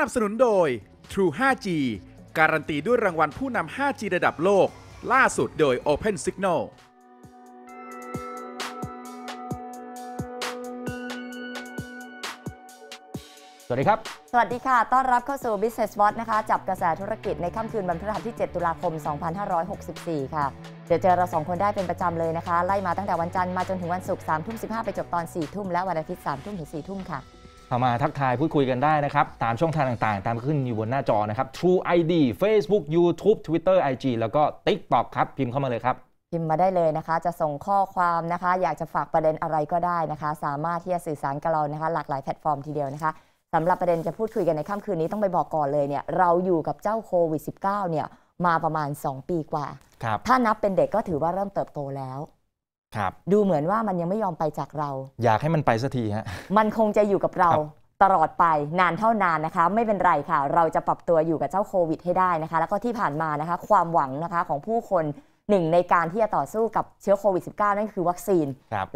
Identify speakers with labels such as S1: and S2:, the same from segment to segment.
S1: นับสนุนโดย True 5G การันตีด้วยรางวัลผู้นำ 5G ระดับโลกล่าสุดโดย Open Signal สวัสดีครับ
S2: สวัสดีค่ะ ต้อนรับเข้าสู่ Business Watch นะคะ จับกระแสธุรกิจในค่ำคืนวันพฤหัสที่ 7 ตุลาคม 2564 ค่ะ เดี๋ยวเจอเราสองคนได้เป็นประจำเลยนะคะ ไล่มาตั้งแต่วันจันทร์มาจนถึงวันศุกร์3ทุ่ม15 ไปจบตอน4ทุ่ม และวันอาทิตย์3ทุ่มถึง4ทุ่มค่ะ
S1: เข้ามาทักทายพูดคุยกันได้นะครับ ตามช่องทางต่างๆ ตามขึ้นอยู่บนหน้าจอนะครับ True ID Facebook YouTube Twitter IG แล้วก็ TikTok ครับ พิมพ์เข้ามาเลยครับ
S2: พิมพ์มาได้เลยนะคะ จะส่งข้อความนะคะ อยากจะฝากประเด็นอะไรก็ได้นะคะ สามารถที่จะสื่อสารกับเรานะคะหลากหลายแพลตฟอร์มทีเดียวนะคะสำหรับประเด็นจะพูดคุยกันในค่ำคืนนี้ต้องไปบอกก่อนเลยเนี่ยเราอยู่กับเจ้าโควิด -19 เนี่ยมาประมาณ 2 ปีกว่าถ้านับเป็นเด็กก็ถือว่าเริ่มเติบโตแล้วครับดูเหมือนว่ามันยังไม่ยอมไปจากเรา
S1: อยากให้มันไปสักทีฮะ
S2: มันคงจะอยู่กับเราตลอดไปนานเท่านานนะคะ ไม่เป็นไรค่ะเราจะปรับตัวอยู่กับเจ้าโควิดให้ได้นะคะ แล้วก็ที่ผ่านมานะคะความหวังนะคะของผู้คนหนึ่งในการที่จะต่อสู้กับเชื้อโควิด -19 นั่นคือวัคซีน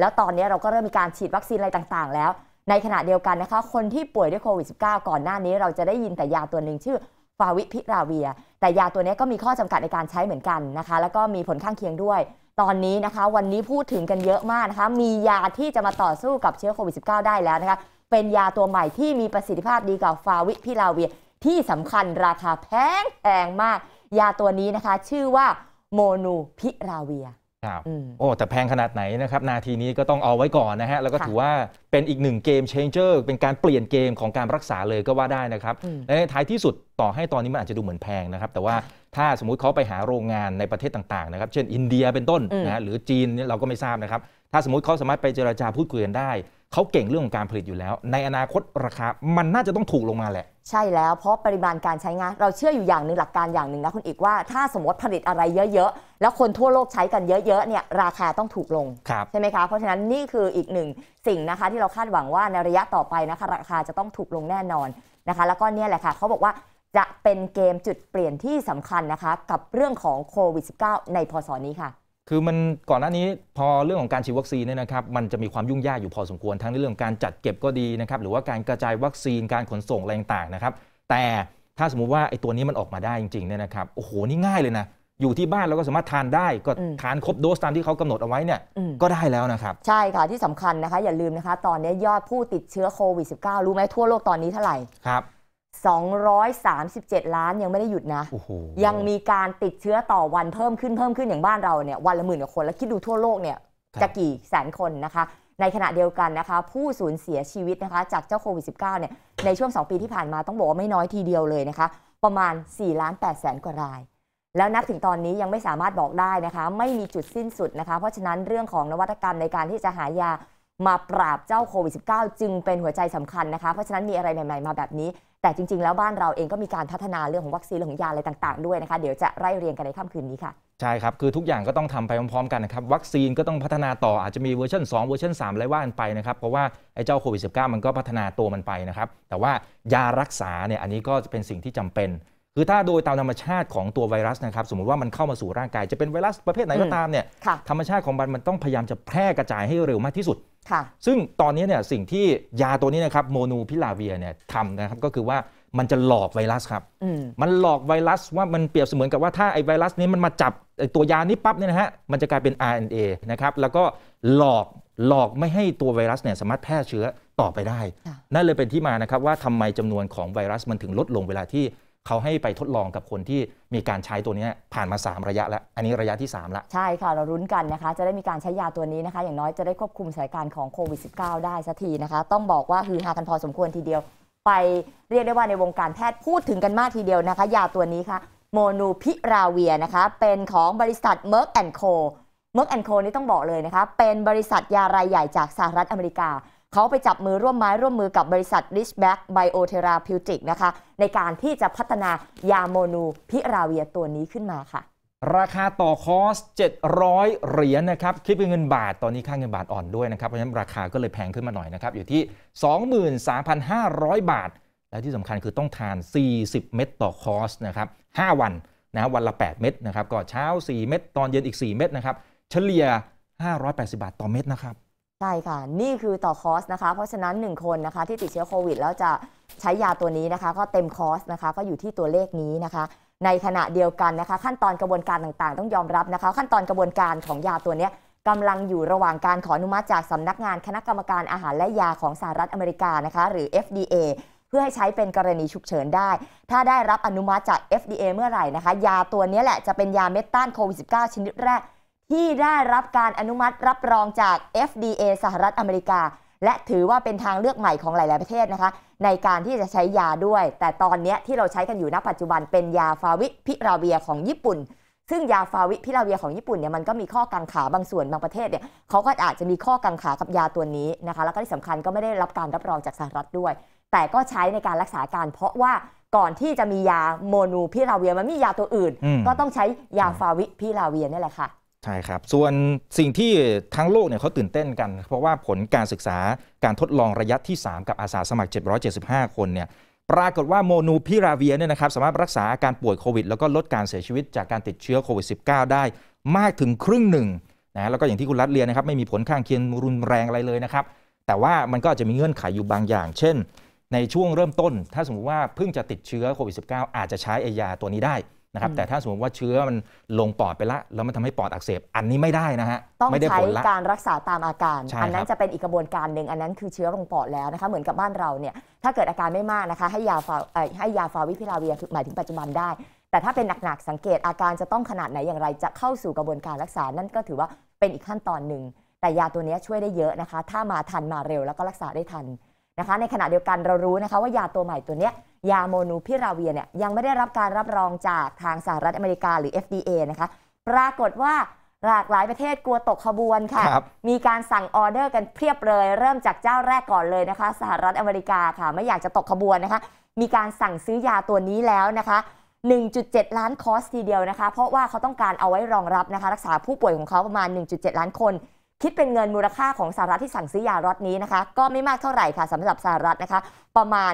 S2: แล้วตอนนี้เราก็เริ่มมีการฉีดวัคซีนอะไรต่างๆ แล้ว ในขณะเดียวกันนะคะคนที่ป่วยด้วยโควิด -19 ก่อนหน้านี้ เราจะได้ยินแต่ยาตัวหนึ่งชื่อฟาวิพิราเวีย แต่ยาตัวนี้ก็มีข้อจำกัดในการใช้เหมือนกันนะคะ แล้วก็มีผลข้างเคียงด้วยตอนนี้นะคะวันนี้พูดถึงกันเยอะมากนะคะมียาที่จะมาต่อสู้กับเชื้อโควิด -19 ได้แล้วนะคะเป็นยาตัวใหม่ที่มีประสิทธิภาพดีกว่าฟาวิพิลาเวีย ที่สำคัญราคาแพงแพงมาก ยาตัวนี้นะคะ ชื่อว่าโมนูพิราเวีย
S1: ครับอโอ้แต่แพงขนาดไหนนะครับนาทีนี้ก็ต้องเอาไว้ก่อนนะฮะแล้วก็ถือว่าเป็นอีกหนึ่งเกมเชนเจอร์ เป็นการเปลี่ยนเกมของการรักษาเลยก็ว่าได้นะครับในท้ายที่สุดต่อให้ตอนนี้มันอาจจะดูเหมือนแพงนะครับแต่ว่าถ้าสมมุติเขาไปหาโรงงานในประเทศต่างๆนะครับ เช่น อินเดียเป็นต้นนะหรือจีนเราก็ไม่ทราบนะครับถ้าสมมติเขาสามารถไปเจราจาพูดคุยกันได้เขาเก่งเรื่องของการผลิตอยู่แล้ว ในอนาคตราคามันน่าจะต้องถูกลงมาแหละ
S2: ใช่แล้ว เพราะปริมาณการใช้งานเราเชื่ออยู่อย่างหนึ่งหลักการอย่างหนึ่งนะคุณอีกว่าถ้าสมมติผลิตอะไรเยอะๆ แล้วคนทั่วโลกใช้กันเยอะๆเนี่ยราคาต้องถูกลงใช่ไหมคะเพราะฉะนั้นนี่คืออีกหนึ่งสิ่งนะคะที่เราคาดหวังว่าในระยะต่อไปนะคะราคาจะต้องถูกลงแน่นอนนะคะแล้วก็เนี่ยแหละค่ะเขาบอกว่าจะเป็นเกมจุดเปลี่ยนที่สำคัญนะคะกับเรื่องของโควิด -19 ในพศนี้ค่ะ
S1: คือมันก่อนหน้านี้พอเรื่องของการฉีดวัคซีนเนี่ยนะครับ มันจะมีความยุ่งยากอยู่พอสมควรทั้งในเรื่องการจัดเก็บก็ดีนะครับ หรือว่าการกระจายวัคซีนการขนส่งแรงต่างนะครับแต่ถ้าสมมุติว่าไอ้ตัวนี้มันออกมาได้จริงๆเนี่ยนะครับโอ้โห นี่ง่ายเลยนะ อยู่ที่บ้านเราก็สามารถทานได้ก็ทานครบโดสตามที่เขากำหนดเอาไว้เนี่ยก็ได้แล้วนะครับ
S2: ใช่ค่ะที่สำคัญนะคะ อย่าลืมนะคะตอนนี้ยอดผู้ติดเชื้อโควิด -19 รู้ไหมทั่วโลกตอนนี้เท่าไหร่ครับ237 ล้านยังไม่ได้หยุดนะยังมีการติดเชื้อต่อวันเพิ่มขึ้นเพิ่มขึ้นอย่างบ้านเราเนี่ยวันละหมื่นกว่าคน แล้วคิดดูทั่วโลกเนี่ยจะกี่แสนคนนะคะในขณะเดียวกันนะคะผู้สูญเสียชีวิตนะคะจากเจ้าโควิด -19 เนี่ยในช่วง 2 ปีที่ผ่านมาต้องบอกว่าไม่น้อยทีเดียวเลยนะคะ ประมาณ4ล้าน8แสนกว่าราย แล้วนับถึงตอนนี้ยังไม่สามารถบอกได้นะคะ ไม่มีจุดสิ้นสุดนะคะเพราะฉะนั้นเรื่องของนวัตกรรมในการที่จะหายามาปราบเจ้าโควิด -19 จึงเป็นหัวใจสำคัญนะคะเพราะฉะนั้นมีอะไรใหม่ๆมาแบบนี้แต่จริงๆแล้วบ้านเราเองก็มีการพัฒนาเรื่อง ของวัคซีนเรื่องของยาอะไรต่างๆด้วยนะคะ เดี๋ยวจะไล่เรียงกันในค่ำคืนนี้ค่ะ
S1: ใช่ครับคือทุกอย่างก็ต้องทำไปพร้อมๆ กันนะครับ วัคซีนก็ต้องพัฒนาต่ออาจจะมีเวอร์ชัน2เวอร์ชัน3อะไรว่ากันไปนะครับ เพราะว่า ไอ้เจ้าโควิด -19 มันก็พัฒนาตัวมันไปนะครับ แต่ว่ายารักษาเนี่ยอันนี้ก็เป็นสิ่งที่จำเป็นคือถ้าโดยตามธรรมชาติของตัวไวรัสนะครับสมมติว่ามันเข้ามาสู่ร่างกาย จะเป็นไวรัสประเภทไหนก็ตามเนี่ยธรรมชาติของมันมันต้องพยายามจะแพร่กระจายให้เร็วมากที่สุด ซึ่งตอนนี้เนี่ยสิ่งที่ยาตัวนี้นะครับโมนูพิลาเวียเนี่ยทำนะครับก็คือว่ามันจะหลอกไวรัสครับมันหลอกไวรัสว่ามันเปรียบเสมือนกับว่าถ้าไอไวรัสนี้มันมาจับตัวยานี้ปั๊บเนี่ยนะฮะมันจะกลายเป็น RNA นะครับแล้วก็หลอกหลอกไม่ให้ตัวไวรัสเนี่ยสามารถแพร่เชื้อต่อไปได้ นั่นเลยเป็นที่มานะครับว่าทำไมจำนวนของไวรัสมันถึงลดลงเวลาที่เขาให้ไปทดลองกับคนที่มีการใช้ตัวนี้ผ่านมา 3 ระยะแล้วอันนี้ระยะที่3ละ
S2: ใช่ค่ะเรารุ้นกันนะคะ จะได้มีการใช้ยาตัวนี้นะคะอย่างน้อยจะได้ควบคุมสถานการณ์ของโควิด -19 ได้สักทีนะคะต้องบอกว่าฮือฮากันพอสมควรทีเดียว ไปเรียกได้ว่าในวงการแพทย์พูดถึงกันมากทีเดียวนะคะยาตัวนี้ค่ะโมนูพิราเวียนะคะเป็นของบริษัท Merck Co Merck Co นี่ต้องบอกเลยนะคะเป็นบริษัทยารายใหญ่จากสหรัฐอเมริกาเขาไปจับมือร่วมไม้ ร่วมมือกับบริษัท Richback Biotherapeutic นะคะในการที่จะพัฒนายาโมนูพิราเวียตัวนี้ขึ้นมาค่ะ
S1: ราคาต่อคอส 700 เหรียญนะครับคิดเป็นเงินบาทตอนนี้ค่าเงินบาทอ่อนด้วยนะครับเพราะฉะนั้นราคาก็เลยแพงขึ้นมาหน่อยนะครับอยู่ที่ 23,500 บาท และที่สำคัญคือต้องทาน 40 เม็ดต่อคอสนะครับ5วันนะวันละ 8 เม็ดนะครับก็เช้า 4 เม็ดตอนเย็นอีก 4 เม็ดนะครับเฉลี่ย 580 บาทต่อเม็ดนะครับ
S2: ใช่ค่ะ นี่คือต่อคอร์สนะคะเพราะฉะนั้น1คนนะคะที่ติดเชื้อโควิดแล้วจะใช้ยาตัวนี้นะคะก็เต็มคอร์สนะคะก็อยู่ที่ตัวเลขนี้นะคะ ในขณะเดียวกันนะคะขั้นตอนกระบวนการต่างๆ ต้องยอมรับนะคะขั้นตอนกระบวนการของยาตัวนี้กำลังอยู่ระหว่างการขออนุมัติจากสำนักงานคณะกรรมการอาหารและยาของสหรัฐอเมริกานะคะหรือ FDA เพื่อให้ใช้เป็นกรณีฉุกเฉินได้ ถ้าได้รับอนุมัติจาก FDA เมื่อไหร่นะคะยาตัวนี้แหละจะเป็นยาเม็ดต้านโควิด -19 ชนิดแรกที่ได้รับการอนุมัติรับรองจาก FDA สหรัฐอเมริกา และถือว่าเป็นทางเลือกใหม่ของหลาย ๆประเทศนะคะในการที่จะใช้ยาด้วย แต่ตอนนี้ที่เราใช้กันอยู่ณปัจจุบันเป็นยาฟาวิพิราเวียของญี่ปุ่น ซึ่งยาฟาวิพิราเวียของญี่ปุ่นเนี่ยมันก็มีข้อกังขาบางส่วนบางประเทศเนี่ยเขาก็อาจจะมีข้อกังขากับยาตัวนี้นะคะ แล้วก็ที่สำคัญก็ไม่ได้รับการรับรองจากสหรัฐด้วย แต่ก็ใช้ในการรักษาการ เพราะว่าก่อนที่จะมียาโมนูพิราเวียมันมียาตัวอื่น ก็ต้องใช้ยาฟาวิพิราเวียนี่แหละค่ะ
S1: ใช่ครับ ส่วนสิ่งที่ทั้งโลกเนี่ยเขาตื่นเต้นกัน เพราะว่าผลการศึกษาการทดลองระยะที่ 3 กับอาสาสมัคร 775 คนเนี่ยปรากฏว่าโมนูพิราเวียเนี่ยนะครับสามารถรักษาอาการป่วยโควิดแล้วก็ลดการเสียชีวิตจากการติดเชื้อโควิด -19 ได้มากถึงครึ่งหนึ่งนะแล้วก็อย่างที่คุณรัตเรียนนะครับไม่มีผลข้างเคียงรุนแรงอะไรเลยนะครับ แต่ว่ามันก็จะมีเงื่อนไขยอยู่บางอย่าง เช่น ในช่วงเริ่มต้นถ้าสมมติว่าเพิ่งจะติดเชื้อโควิด -19 อาจจะใช้ไอยาตัวนี้ได้ะครับแต่ถ้าสมมติว่าเชื้อมันลงปอดไปละแล้วมันทำให้ปอดอักเสบ อันนี้ไม่ได้นะฮะต้องใช้กา
S2: รรักษาตามอาการ อันนั้นจะเป็นอีกกระบวนการหนึ่งอันนั้นคือเชื้อลงปอดแล้วนะคะเหมือนกับบ้านเราเนี่ยถ้าเกิดอาการไม่มากนะคะให้ยาฟาให้ยาฟาวิพิลาเวียหมายถึงปัจจุบันได้ แต่ถ้าเป็นหนักๆสังเกตอาการจะต้องขนาดไหนอย่างไร จะเข้าสู่กระบวนการรักษานั่นก็ถือว่าเป็นอีกขั้นตอนหนึ่งแต่ยาตัวนี้ช่วยได้เยอะนะคะ ถ้ามาทันมาเร็วแล้วก็รักษาได้ทันนะคะ ในขณะเดียวกันเรารู้นะคะ ว่ายาตัวใหม่ตัวนี้ยาโมนูพิราเวียเนี่ยยังไม่ได้รับการรับรองจากทางสหรัฐอเมริกาหรือ FDA นะคะปรากฏว่าหลากหลายประเทศกลัวตกขบวนค่ะ มีการสั่งออเดอร์กันเพียบเลยเริ่มจากเจ้าแรกก่อนเลยนะคะ สหรัฐอเมริกาค่ะไม่อยากจะตกขบวนนะคะ มีการสั่งซื้อยาตัวนี้แล้วนะคะ 1.7 ล้านคอสทีเดียวนะคะ เพราะว่าเขาต้องการเอาไว้รองรับนะคะรักษาผู้ป่วยของเขาประมาณ 1.7 ล้านคน คิดเป็นเงินมูลค่าของสหรัฐที่สั่งซื้อยารอดนี้นะคะ ก็ไม่มากเท่าไหร่ค่ะสำหรับสหรัฐนะคะประมาณ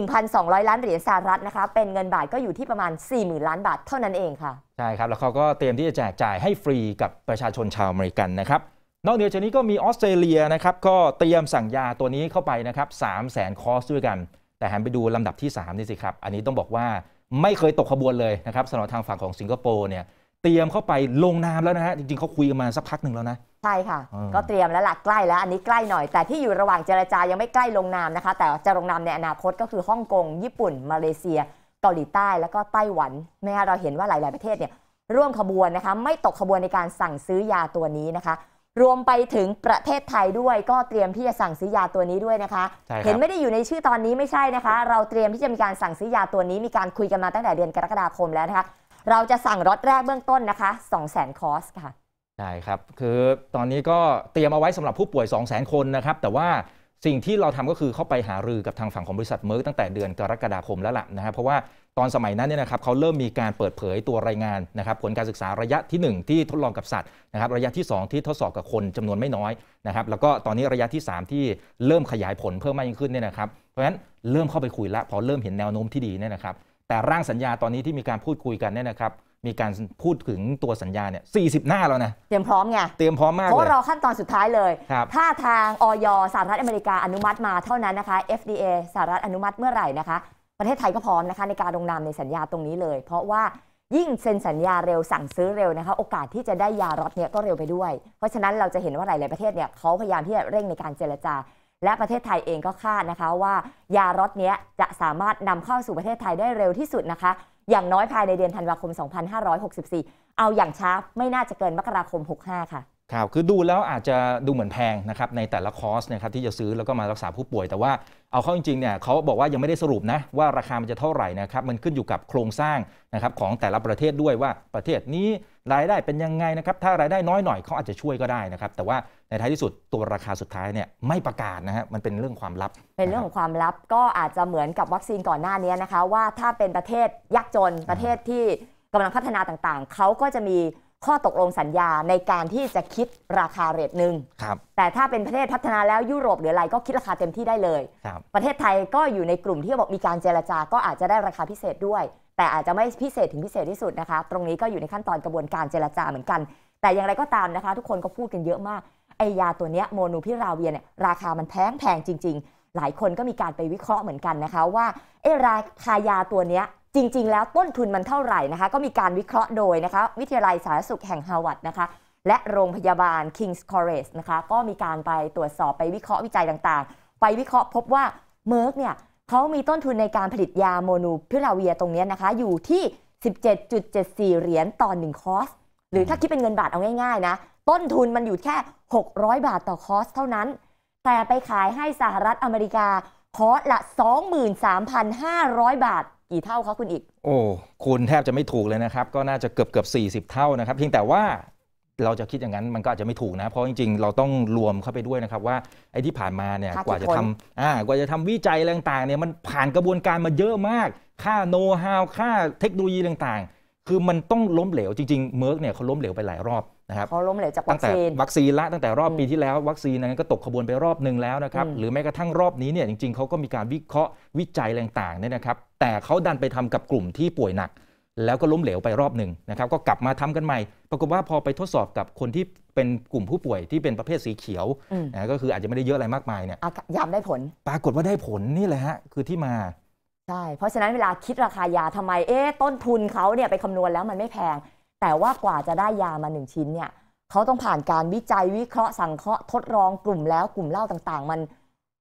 S2: 1,200 ล้าน เหรียญสหรัฐนะคะเป็นเงินบาทก็อยู่ที่ประมาณ 40,000 ล้านบาท เท่านั้นเองค่ะ
S1: ใช่ครับ แล้วเขาก็เตรียมที่จะแจกจ่ายให้ฟรีกับประชาชนชาวอเมริกันนะครับ นอกเหนือจากนี้ก็มีออสเตรเลียนะครับ ก็เตรียมสั่งยาตัวนี้เข้าไปนะครับ3 0 0 0 0 คอสด้วยกัน แต่หันไปดูลำดับที่3นี่สิครับ อันนี้ต้องบอกว่าไม่เคยตกขบวนเลยนะครับสำหรับทางฝั่งของสิงคโปร์เนี่ยเตรียมเข้าไปลงนามแล้วนะฮะจริงๆเขาคุยกันมาสักพักหนึ่งแล้วนะ
S2: ใช่ค่ะ ก็เตรียมแล้วล่ะใกล้แล้ว อันนี้ใกล้หน่อย แต่ที่อยู่ระหว่างเจรจายังไม่ใกล้ลงนามนะคะ แต่จะลงนามในอนาคต ก็คือฮ่องกงญี่ปุ่น มาเลเซียเกาหลีใต้แล้วก็ไต้หวันแม้เราเห็นว่าหลายๆประเทศเนี่ย ร่วมขบวนนะคะไม่ตกขบวนในการสั่งซื้อยาตัวนี้นะคะ รวมไปถึงประเทศไทยด้วย ก็เตรียมที่จะสั่งซื้อยาตัวนี้ด้วยนะคะ เห็นไม่ได้อยู่ในชื่อตอนนี้ไม่ใช่นะคะ เราเตรียมที่จะมีการสั่งซื้อยาตัวนี้มีการคุยกันมาตั้งแต่เดือนกรกฎาคมแล้วนะคะเราจะสั่งรถแรกเบื้องต้นนะคะ 2 0 0 0 0 0 คอร์สค่
S1: ะใช่ครับ คือตอนนี้ก็เตรียมเอาไว้สำหรับผู้ป่วย 2 0 0 0 0 0 คนนะครับ แต่ว่าสิ่งที่เราทำก็คือเข้าไปหารือกับทางฝั่งของบริษัทเมอร์ตั้งแต่เดือนกรกฎาคมแล้วล่ะนะครับ เพราะว่าตอนสมัยนั้นเนี่ยนะครับเขาเริ่มมีการเปิดเผยตัวรายงานนะครับ ผลการศึกษาระยะที่ 1 ที่ทดลองกับสัตว์นะครับ ระยะที่ 2 ที่ทดสอบกับคนจำนวนไม่น้อยนะครับ แล้วก็ตอนนี้ระยะที่ 3 ที่เริ่มขยายผลเพิ่มมากยิ่งขึ้นเนี่ยนะครับ เพราะฉะนั้นเริ่มเข้าไปคุยลวพอเริ่มเห็นแนวโน้มที่ดีเนี่ยนะครับแต่ร่างสัญญาตอนนี้ที่มีการพูดคุยกันเนี่ยนะครับ มีการพูดถึงตัวสัญญาเนี่ย40 หน้าแล้วนะ
S2: เตรียมพร้อมไง เต
S1: รียมพร้อมมากเพราะารอขั
S2: ้นตอนสุดท้ายเลยถ้าทางออยสหรัฐอเมริกาอนุมัติมาเท่านั้นนะคะ FDA สหรัฐอนุมัติเมื่อไหร่นะคะ ประเทศไทยก็พร้อมนะคะในการลงนามในสัญญาตรงนี้เลย เพราะว่ายิ่งเซ็นสัญญาเร็วสั่งซื้อเร็วนะคะโอกาสที่จะได้ยาลอดเนี่ยก็เร็วไปด้วย เพราะฉะนั้นเราจะเห็นว่าหลายๆประเทศเนี่ยเขาพยายามที่จะเร่งในการเจรจาและประเทศไทยเองก็คาดนะคะว่ายาล็อตนี้จะสามารถนำเข้าสู่ประเทศไทยได้เร็วที่สุดนะคะอย่างน้อยภายในเดือนธันวาคม 2564 เอาอย่างช้าไม่น่าจะเกินมกราคม 65 ค่ะ
S1: ครับคือดูแล้วอาจจะดูเหมือนแพงนะครับในแต่ละคอสนะครับที่จะซื้อแล้วก็มารักษาผู้ป่วย แต่ว่าเอาเข้าจริงๆเนี่ยเขาบอกว่ายังไม่ได้สรุปนะว่าราคามันจะเท่าไหร่นะครับมันขึ้นอยู่กับโครงสร้างนะครับของแต่ละประเทศด้วยว่าประเทศนี้รายได้เป็นยังไงนะครับ ถ้ารายได้น้อยหน่อยเขาอาจจะช่วยก็ได้นะครับแต่ว่าในท้ายที่สุดตัวราคาสุดท้ายเนี่ยไม่ประกาศนะฮะมันเป็นเรื่องความลับ
S2: เป็นเรื่องของความลับก็อาจจะเหมือนกับวัคซีนก่อนหน้านี้นะคะว่าถ้าเป็นประเทศยากจนประเทศที่กำลังพัฒนาต่างๆเขาก็จะมีข้อตกลงสัญญาในการที่จะคิดราคาเรทหนึ่งแต่ถ้าเป็นประเทศพัฒนาแล้วยุโรป หรืออะไรก็คิดราคาเต็มที่ได้เลยรประเทศไทยก็อยู่ในกลุ่มที่บอกมีการเจรจา ก็อาจจะได้ราคาพิเศษด้วย แต่อาจจะไม่พิเศษถึงพิเศษที่สุดนะคะตรงนี้ก็อยู่ในขั้นตอนกระบวนการเจรจาเหมือนกัน แต่อย่างไรก็ตามนะคะ ทุกคนก็พูดกันเยอะมากไอยาตัวเนี้ยโมนูพิราเวียเนี่ยราคามันแพงแพงจริงๆ หลายคนก็มีการไปวิเคราะห์เหมือนกันนะคะว่าเอราคายาตัวเนี้ยจริงๆแล้วต้นทุนมันเท่าไหร่นะคะก็มีการวิเคราะห์โดยนะคะวิทยาลัยสาธารณสุขแห่งฮาวาดนะคะ และโรงพยาบาล King's College นะคะก็มีการไปตรวจสอบไปวิเคราะห์วิจัยต่างๆ ไปวิเคราะห์พบว่าเมอร์กเนี่ยเขามีต้นทุนในการผลิตยาโมนูพิราเวียตรงนี้นะคะอยู่ที่ 17.74เหรียญต่อ1คอสหรือถ้าคิดเป็นเงินบาทเอาง่ายๆนะต้นทุนมันอยู่แค่ 600 บาทต่อคอร์สเท่านั้น แต่ไปขายให้สหรัฐอเมริกาคอร์สละ 23,500 บาทกี่เท่าคะคุณ
S1: อีกโอ้คุณแทบจะไม่ถูกเลยนะครับ ก็น่าจะเกือบเกือบ40 เท่านะครับเพียงแต่ว่าเราจะคิดอย่างนั้นมันก็อาจจะไม่ถูกนะเพราะจริง ๆ เราต้องรวมเข้าไปด้วยนะครับว่าไอ้ที่ผ่านมาเนี่ยกว่าจะทำอ่ากว่าจะทำวิจัยอะไรต่างๆเนี่ยมันผ่านกระบวนการมาเยอะมาก ค่าโน้ตฮาวค่าเทคโนโลยีต่างๆ คือมันต้องล้มเหลวจริงๆเมิร์กเนี่ยเขาล้มเหลวไปหลายรอบนะครับเขา
S2: ล้มเหลวจากวัคซีน
S1: วัคซีนละตั้งแต่รอบปีที่แล้ว วัคซีนนั้นก็ตกขบวนไปรอบหนึ่งแล้วนะครับหรือแม้กระทั่งรอบนี้เนี่ยจริงๆเขาก็มีการวิเคราะห์วิจัยต่างๆเนี่ยนะครับแต่เขาดันไปทำกับกลุ่มที่ป่วยหนัก แล้วก็ล้มเหลวไปรอบหนึ่งนะครับก็กลับมาทำกันใหม่ ปรากฏว่าพอไปทดสอบกับคนที่เป็นกลุ่มผู้ป่วยที่เป็นประเภทสีเขียวนะก็คืออาจจะไม่ได้เยอะอะไรมากมายเนี่ยยามได้ผลปรากฏว่าได้ผลนี่แหละฮะคือที่มาใช่เพราะฉะนั้นเวลาคิดราคาย
S2: าทำไมเอ๊ะต้นทุนเขาเนี่ยไปคำนวณแล้วมันไม่แพงแต่ว่ากว่าจะได้ยามาหนึ่งชิ้นเนี่ยเขาต้องผ่านการวิจัยวิเคราะห์สังเคราะห์ทดลองกลุ่มแล้วกลุ่มเล่าต่างๆ มัน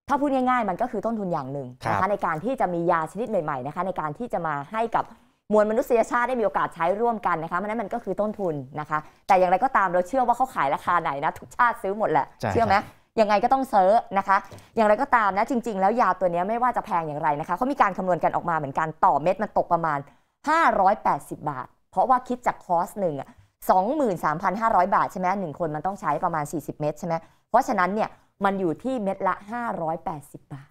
S2: ถ้าพูดง่าย ๆ มันก็คือต้นทุนอย่างหนึ่งนะคะในการที่จะมียาชนิดใหม่ๆนะคะในการที่จะมาให้กับมวลมนุษยชาติได้มีโอกาสใช้ร่วมกันนะคะมันนั้นมันก็คือต้นทุนนะคะ แต่อย่างไรก็ตามเราเชื่อว่าเขาขายราคาไหนนะทุกชาติซื้อหมดแหละเชื่อไหมยังไงก็ต้องเซิร์นะคะอย่างไรก็ตามนะจริง ๆ แล้วยาตัวนี้ไม่ว่าจะแพงอย่างไรนะคะเขามีการคำนวณกันออกมาเหมือนกันต่อเม็ดมันตกประมาณ 580 บาทเพราะว่าคิดจากคอสหนึ่งสองหมื่นสามพันห้าร้อยบาท ใช่ไหมหนึ่งคนมันต้องใช้ประมาณสสี่ิบเม็ดใช่ไหม เพราะฉะนั้นเนี่ยมันอยู่ที่เม็ดละห้้ารอยแปดสิบบาท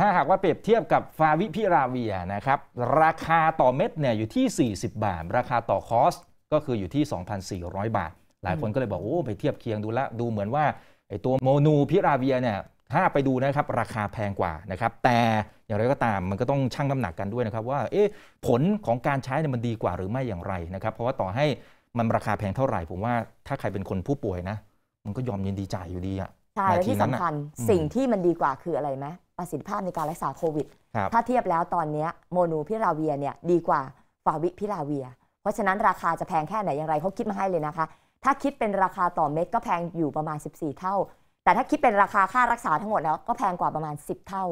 S1: ถ้าหากว่าเปรียบเทียบกับฟาวิพิราเวียนะครับราคาต่อเม็ดเนี่ยอยู่ที่สี่สิบาท ราคาต่อคอสก็คืออยู่ที่สสองพันี่ร้อยบาท หลายคนก็เลยบอกโอ้ไปเทียบเคียงดูละดูเหมือนว่าไอตัวโมนูพิราเวียเนี่ยถ้าไปดูนะครับราคาแพงกว่านะครับแต่อย่างไรก็ตามมันก็ต้องชั่งน้ำหนักกันด้วยนะครับ ว่าเอ๊ะผลของการใช้เนี่ยมันดีกว่าหรือไม่อย่างไรนะครับเพราะว่าต่อให้มันราคาแพงเท่าไหร่ผมว่าถ้าใครเป็นคนผู้ป่วยนะ มันก็ยอมยินดีจ่ายอยู่ดีอะใช่และที่สำคัญสิ่ง
S2: ที่มันดีกว่าคืออะไรไหมประสิทธิภาพในการรักษาโควิดถ้าเทียบแล้วตอนนี้โมนูพิราเวียเนี่ยดีกว่าฟาวิพิราเวีย เพราะฉะนั้นราคาจะแพงแค่ไหนอย่างไรเขาคิดมาให้เลยนะคะถ้าคิดเป็นราคาต่อเม็ดก็แพงอยู่ประมาณ 14 เท่าแต่ถ้าคิดเป็นราคาค่ารักษาทั้งหมดแล้วก็แพงกว่าประมาณ 10 เท่า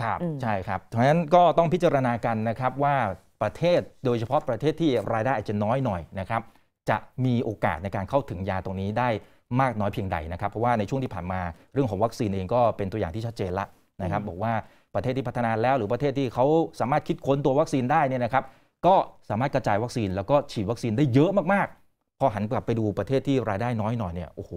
S1: ครับใช่ครับเพราะฉะนั้นก็ต้องพิจารณากันนะครับว่าประเทศโดยเฉพาะประเทศที่รายได้อาจจะน้อยหน่อยนะครับจะมีโอกาสในการเข้าถึงยาตรงนี้ได้มากน้อยเพียงใดนะครับเพราะว่าในช่วงที่ผ่านมาเรื่องของวัคซีนเองก็เป็นตัวอย่างที่ชัดเจนละนะครับบอกว่าประเทศที่พัฒนาแล้ว หรือประเทศที่เขาสามารถคิดค้นตัววัคซีนได้เนี่ยนะครับก็สามารถกระจายวัคซีน แล้วก็ฉีดวัคซีนได้เยอะมากๆพอหันกลับไปดูประเทศที่รายได้น้อยหน่อยเนี่ยโอ้โห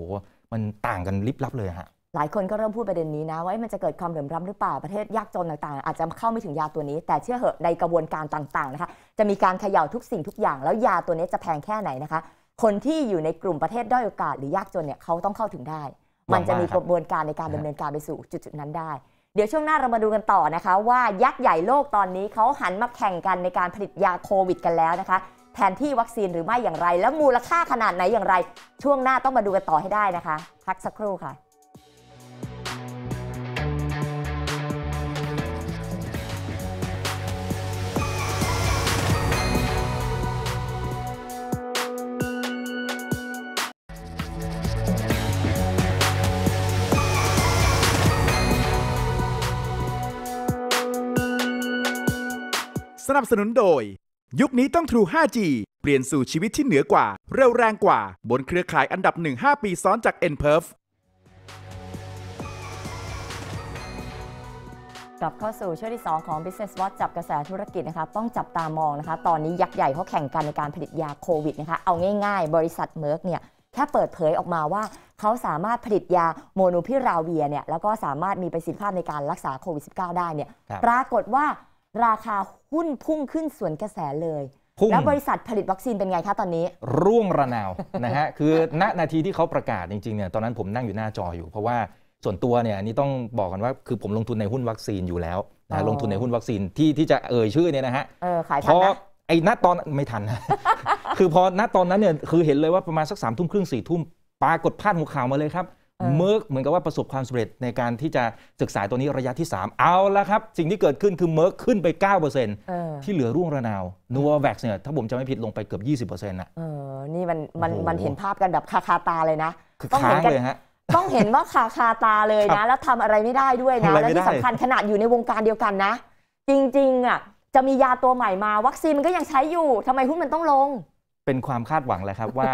S1: มันต่างกันลิบลับเลยฮะ
S2: หลายคนก็เริ่มพูดประเด็นนี้นะว่ามันจะเกิดความเหลื่อมล้ำหรือเปล่าประเทศยากจนต่างๆ อาจจะเข้าไม่ถึงยาตัวนี้ แต่เชื่อเหอะในกระบวนการต่างๆนะคะจะมีการเขย่าทุกสิ่งทุกอย่างแล้วยาตัวนี้จะแพงแค่ไหนนะคะ คนที่อยู่ในกลุ่มประเทศด้อยโอกาสหรือยากจนเนี่ยเขาต้องเข้าถึงได้ มันจะมีกระบวนการในการดำเนินการไปสู่จุดๆนั้นได้เดี๋ยวช่วงหน้าเรามาดูกันต่อนะคะ ว่ายักษ์ใหญ่โลกตอนนี้เขาหันมาแข่งกันในการผลิตยาโควิดกันแล้วนะคะแทนที่วัคซีนหรือไม่อย่างไร แล้วมูลค่าขนาดไหนอย่างไร ช่วงหน้าต้องมาดูกันต่อให้ได้นะคะพักสักครู่ค่ะ
S1: สนับสนุนโดยยุคนี้ต้องทรู 5G เปลี่ยนสู่ชีวิตที่เหนือกว่า เร็วแรงกว่า บนเครือข่ายอันดับ 1 5ปี ซ้อนจาก n p e r f
S2: กลับเข้าสู่ช่วงที่2ของ Business Watch จับกระแสธุรกิจนะคะ ต้องจับตามองนะคะ ตอนนี้ยักษ์ใหญ่เขาแข่งกันในการผลิตยาโควิดนะคะ เอาง่ายๆ บริษัทเมอร์กเนี่ย แค่เปิดเผยออกมาว่า เขาสามารถผลิตยาโมโนพิราเวียเนี่ย แล้วก็สามารถมีประสิทธิภาพในการรักษาโควิด -19 ได้เนี่ย ปรากฏว่าราคาหุ้นพุ่งขึ้นสวนกระแสเลย แล้วบริษัทผลิตวัคซีนเป็นไงคะตอนนี้
S1: ร่วงระนาวนะฮะ คือณนาทีที่เขาประกาศจริงๆเนี่ย ตอนนั้นผมนั่งอยู่หน้าจออยู่ เพราะว่าส่วนตัวเนี่ย อันนี้ต้องบอกกันว่า คือผมลงทุนในหุ้นวัคซีนอยู่แล้วนะลงทุนในหุ้นวัคซีนที่ที่จะเอ่ยชื่อเนี่ยนะฮะ
S2: เพขาะ
S1: ไอ้ณตอนไม่ทัน คือพอ ณ ตอนนั้นเนี่ย คือเห็นเลยว่าประมาณสักสามทุ่มครึ่งสี่ทุ่มปรากฏพาดหัวข่าวมาเลยครับมร์กเหมือนกับว่าประสบความสำเร็จในการที่จะศึกษาตัวนี้ระยะที่ 3 เอาละครับ สิ่งที่เกิดขึ้นคือเมิร์กขึ้นไป9%ที่เหลือร่วงระนาวนัวแว็กซ์เนี่ยถ้าผมจะไม่ผิดลงไปเกือบ 20%นะเอ
S2: อนี่มันมันมันเห็นภาพกันแบบคาคาตาเลยนะ ต้องเห็นกันเลยฮะต้องเห็นว่าคาคาตาเลยนะ แล้วทำอะไรไม่ได้ด้วยนะ และที่สำคัญขนาดอยู่ในวงการเดียวกันนะ จริงๆอ่ะจะมียาตัวใหม่มา วัคซีนมันก็ยังใช้อยู่ ทำไมหุ้นมันต้องลง
S1: เป็นความคาดหวังแหละครับว่า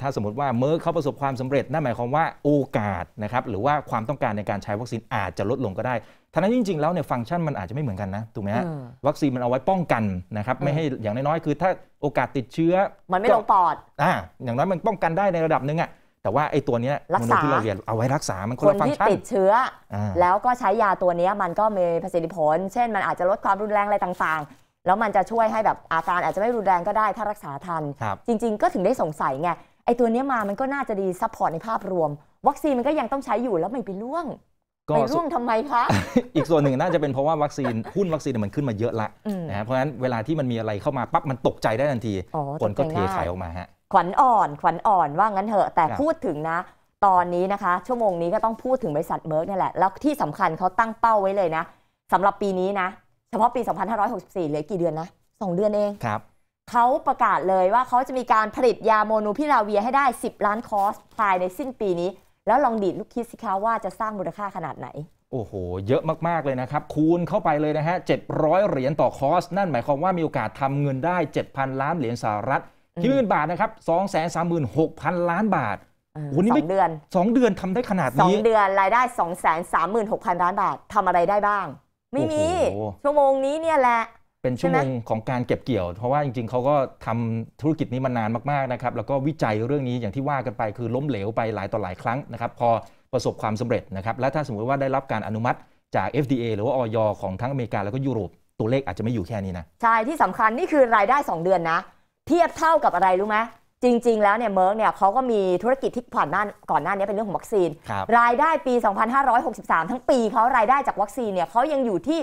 S1: ถ้าสมมติว่าเมื่อเขาประสบความสำเร็จ นั่นหมายความว่าโอกาสนะครับหรือว่าความต้องการในการใช้วัคซีนอาจจะลดลงก็ได้ ทั้งนั้นจริงๆ แล้วเนี่ยฟังก์ชันมันอาจจะไม่เหมือนกันนะถูกไหมฮะวัคซีนมันเอาไว้ป้องกันนะครับไม่ให้อย่างน้อยๆคือ ถ้าโอกาสติดเชื้อ มันไม่ลงปอดอ่าอย่างน้อยมันป้องกันได้ในระดับหนึ่งอะแต่ว่าไอ้ตัวนี้รักษาที่เราเรียนเอาไว้รักษามันคนที่ติด
S2: เชื้อ แล้วก็ใช้ยาตัวนี้มันก็มีประสิทธิผล เช่นมันอาจจะลดความรุนแรงอะไรต่างแล้วมันจะช่วยให้แบบอาการอาจจะไม่รุนแรงก็ได้ถ้ารักษาทันรจริง ๆ ก็ถึงได้สงสัยไงไอตัวนี้มามันก็น่าจะดีซัพพอร์ตในภาพรวม วัคซีนมันก็ยังต้องใช้อยู่แล้วไม่ไปร่วงไปร่วงทำไมคะ
S1: อีกส่วนหนึ่งน่าจะเป็นเพราะว่าวัคซีนหุ้นวัคซีนมันขึ้นมาเยอะละนะเพราะฉะนั้น เวลาที่มันมีอะไรเข้ามาปั๊บมันตกใจได้ทันทีคนก็เทขายออกมาฮะ
S2: ขวัญอ่อนขวัญอ่อนว่างั้นเถอะแต่พูดถึงนะ ตอนนี้นะคะชั่วโมงนี้ก็ต้องพูดถึงบริษัทเมอร์กนี่แหละแล้วที่สำคัญเขาตั้งเป้าไว้เลยนะ สำหรับปีนี้นะฉพาะปี 2564 เหลือกี่เดือนนะสองเดือนเองครับเขาประกาศเลยว่าเขาจะมีการผลิตยาโมโนพิราเวียให้ได้ 10 ล้านคอร์สภายในสิ้นปีนี้ แล้วลองดีดลูกคิดสิคะว่าจะสร้างมูลค่าขนาดไหน
S1: โอ้โห เยอะมากๆเลยนะครับ คูณเข้าไปเลยนะฮะ700 เหรียญต่อคอร์สนั่นหมายความว่ามีโอกาสทำเงินได้ 7,000 ล้านเหรียญสหรัฐคิ่เป็นบาทนะครับ236,000 ล้านบาทโองเดือนสองเดือนทำได้ขนาดนี้สองเด
S2: ือนรายได้236,000 ล้านบาททำอะไรได้บ้างไม่มีชั่วโมงนี้เนี่ยแหละ
S1: เป็นชั่วโมงของการเก็บเกี่ยว เพราะว่าจริงๆ เขาก็ทำธุรกิจนี้มานานมากๆ นะครับแล้วก็วิจัยเรื่องนี้อย่างที่ว่ากันไปคือล้มเหลวไปหลายต่อหลายครั้งนะครับพอประสบความสำเร็จนะครับและถ้าสมมติว่าได้รับการอนุมัติจาก FDA หรือว่าออยของทั้งอเมริกาแล้วก็ยุโรป ตัวเลขอาจจะไม่อยู่แค่นี้นะ
S2: ใช่ที่สำคัญนี่คือรายได้ 2 เดือนนะเทียบเท่ากับอะไรรู้ไหมจริง ๆ แล้วเนี่ยเมิร์กเนี่ยเขาก็มีธุรกิจที่ผ่านน้านก่อนหน้านี้เป็นเรื่องของวัคซีน รายได้ปี 2563 ทั้งปีเขารายได้จากวัคซีนเนี่ยเขายังอยู่ที่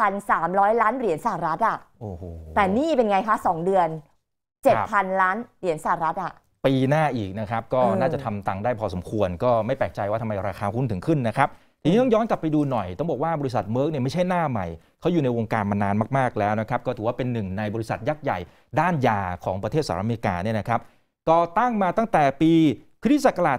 S2: 8,300 ล้านเหรียญสหรัฐอ่ะแต่นี่เป็นไงคะ 2 เดือน
S1: 7,000
S2: ล้านเหรียญสหรัฐอ่ะ
S1: ปีหน้าอีกนะครับก็น่าจะทำตังค์ได้พอสมควรก็ไม่แปลกใจว่าทำไมราคาหุ้นถึงขึ้นนะครับทีนี้ต้องย้อนกลับไปดูหน่อย ต้องบอกว่าบริษัทเมอร์กเนี่ยไม่ใช่หน้าใหม่ เขาอยู่ในวงการมานานมากๆแล้วนะครับ ก็ถือว่าเป็นหนึ่งในบริษัทยักษ์ใหญ่ ด้านยาของประเทศสหรัฐอเมริกาเนี่ยนะครับก่อตั้งมาตั้งแต่ปีคริสต์ศักราช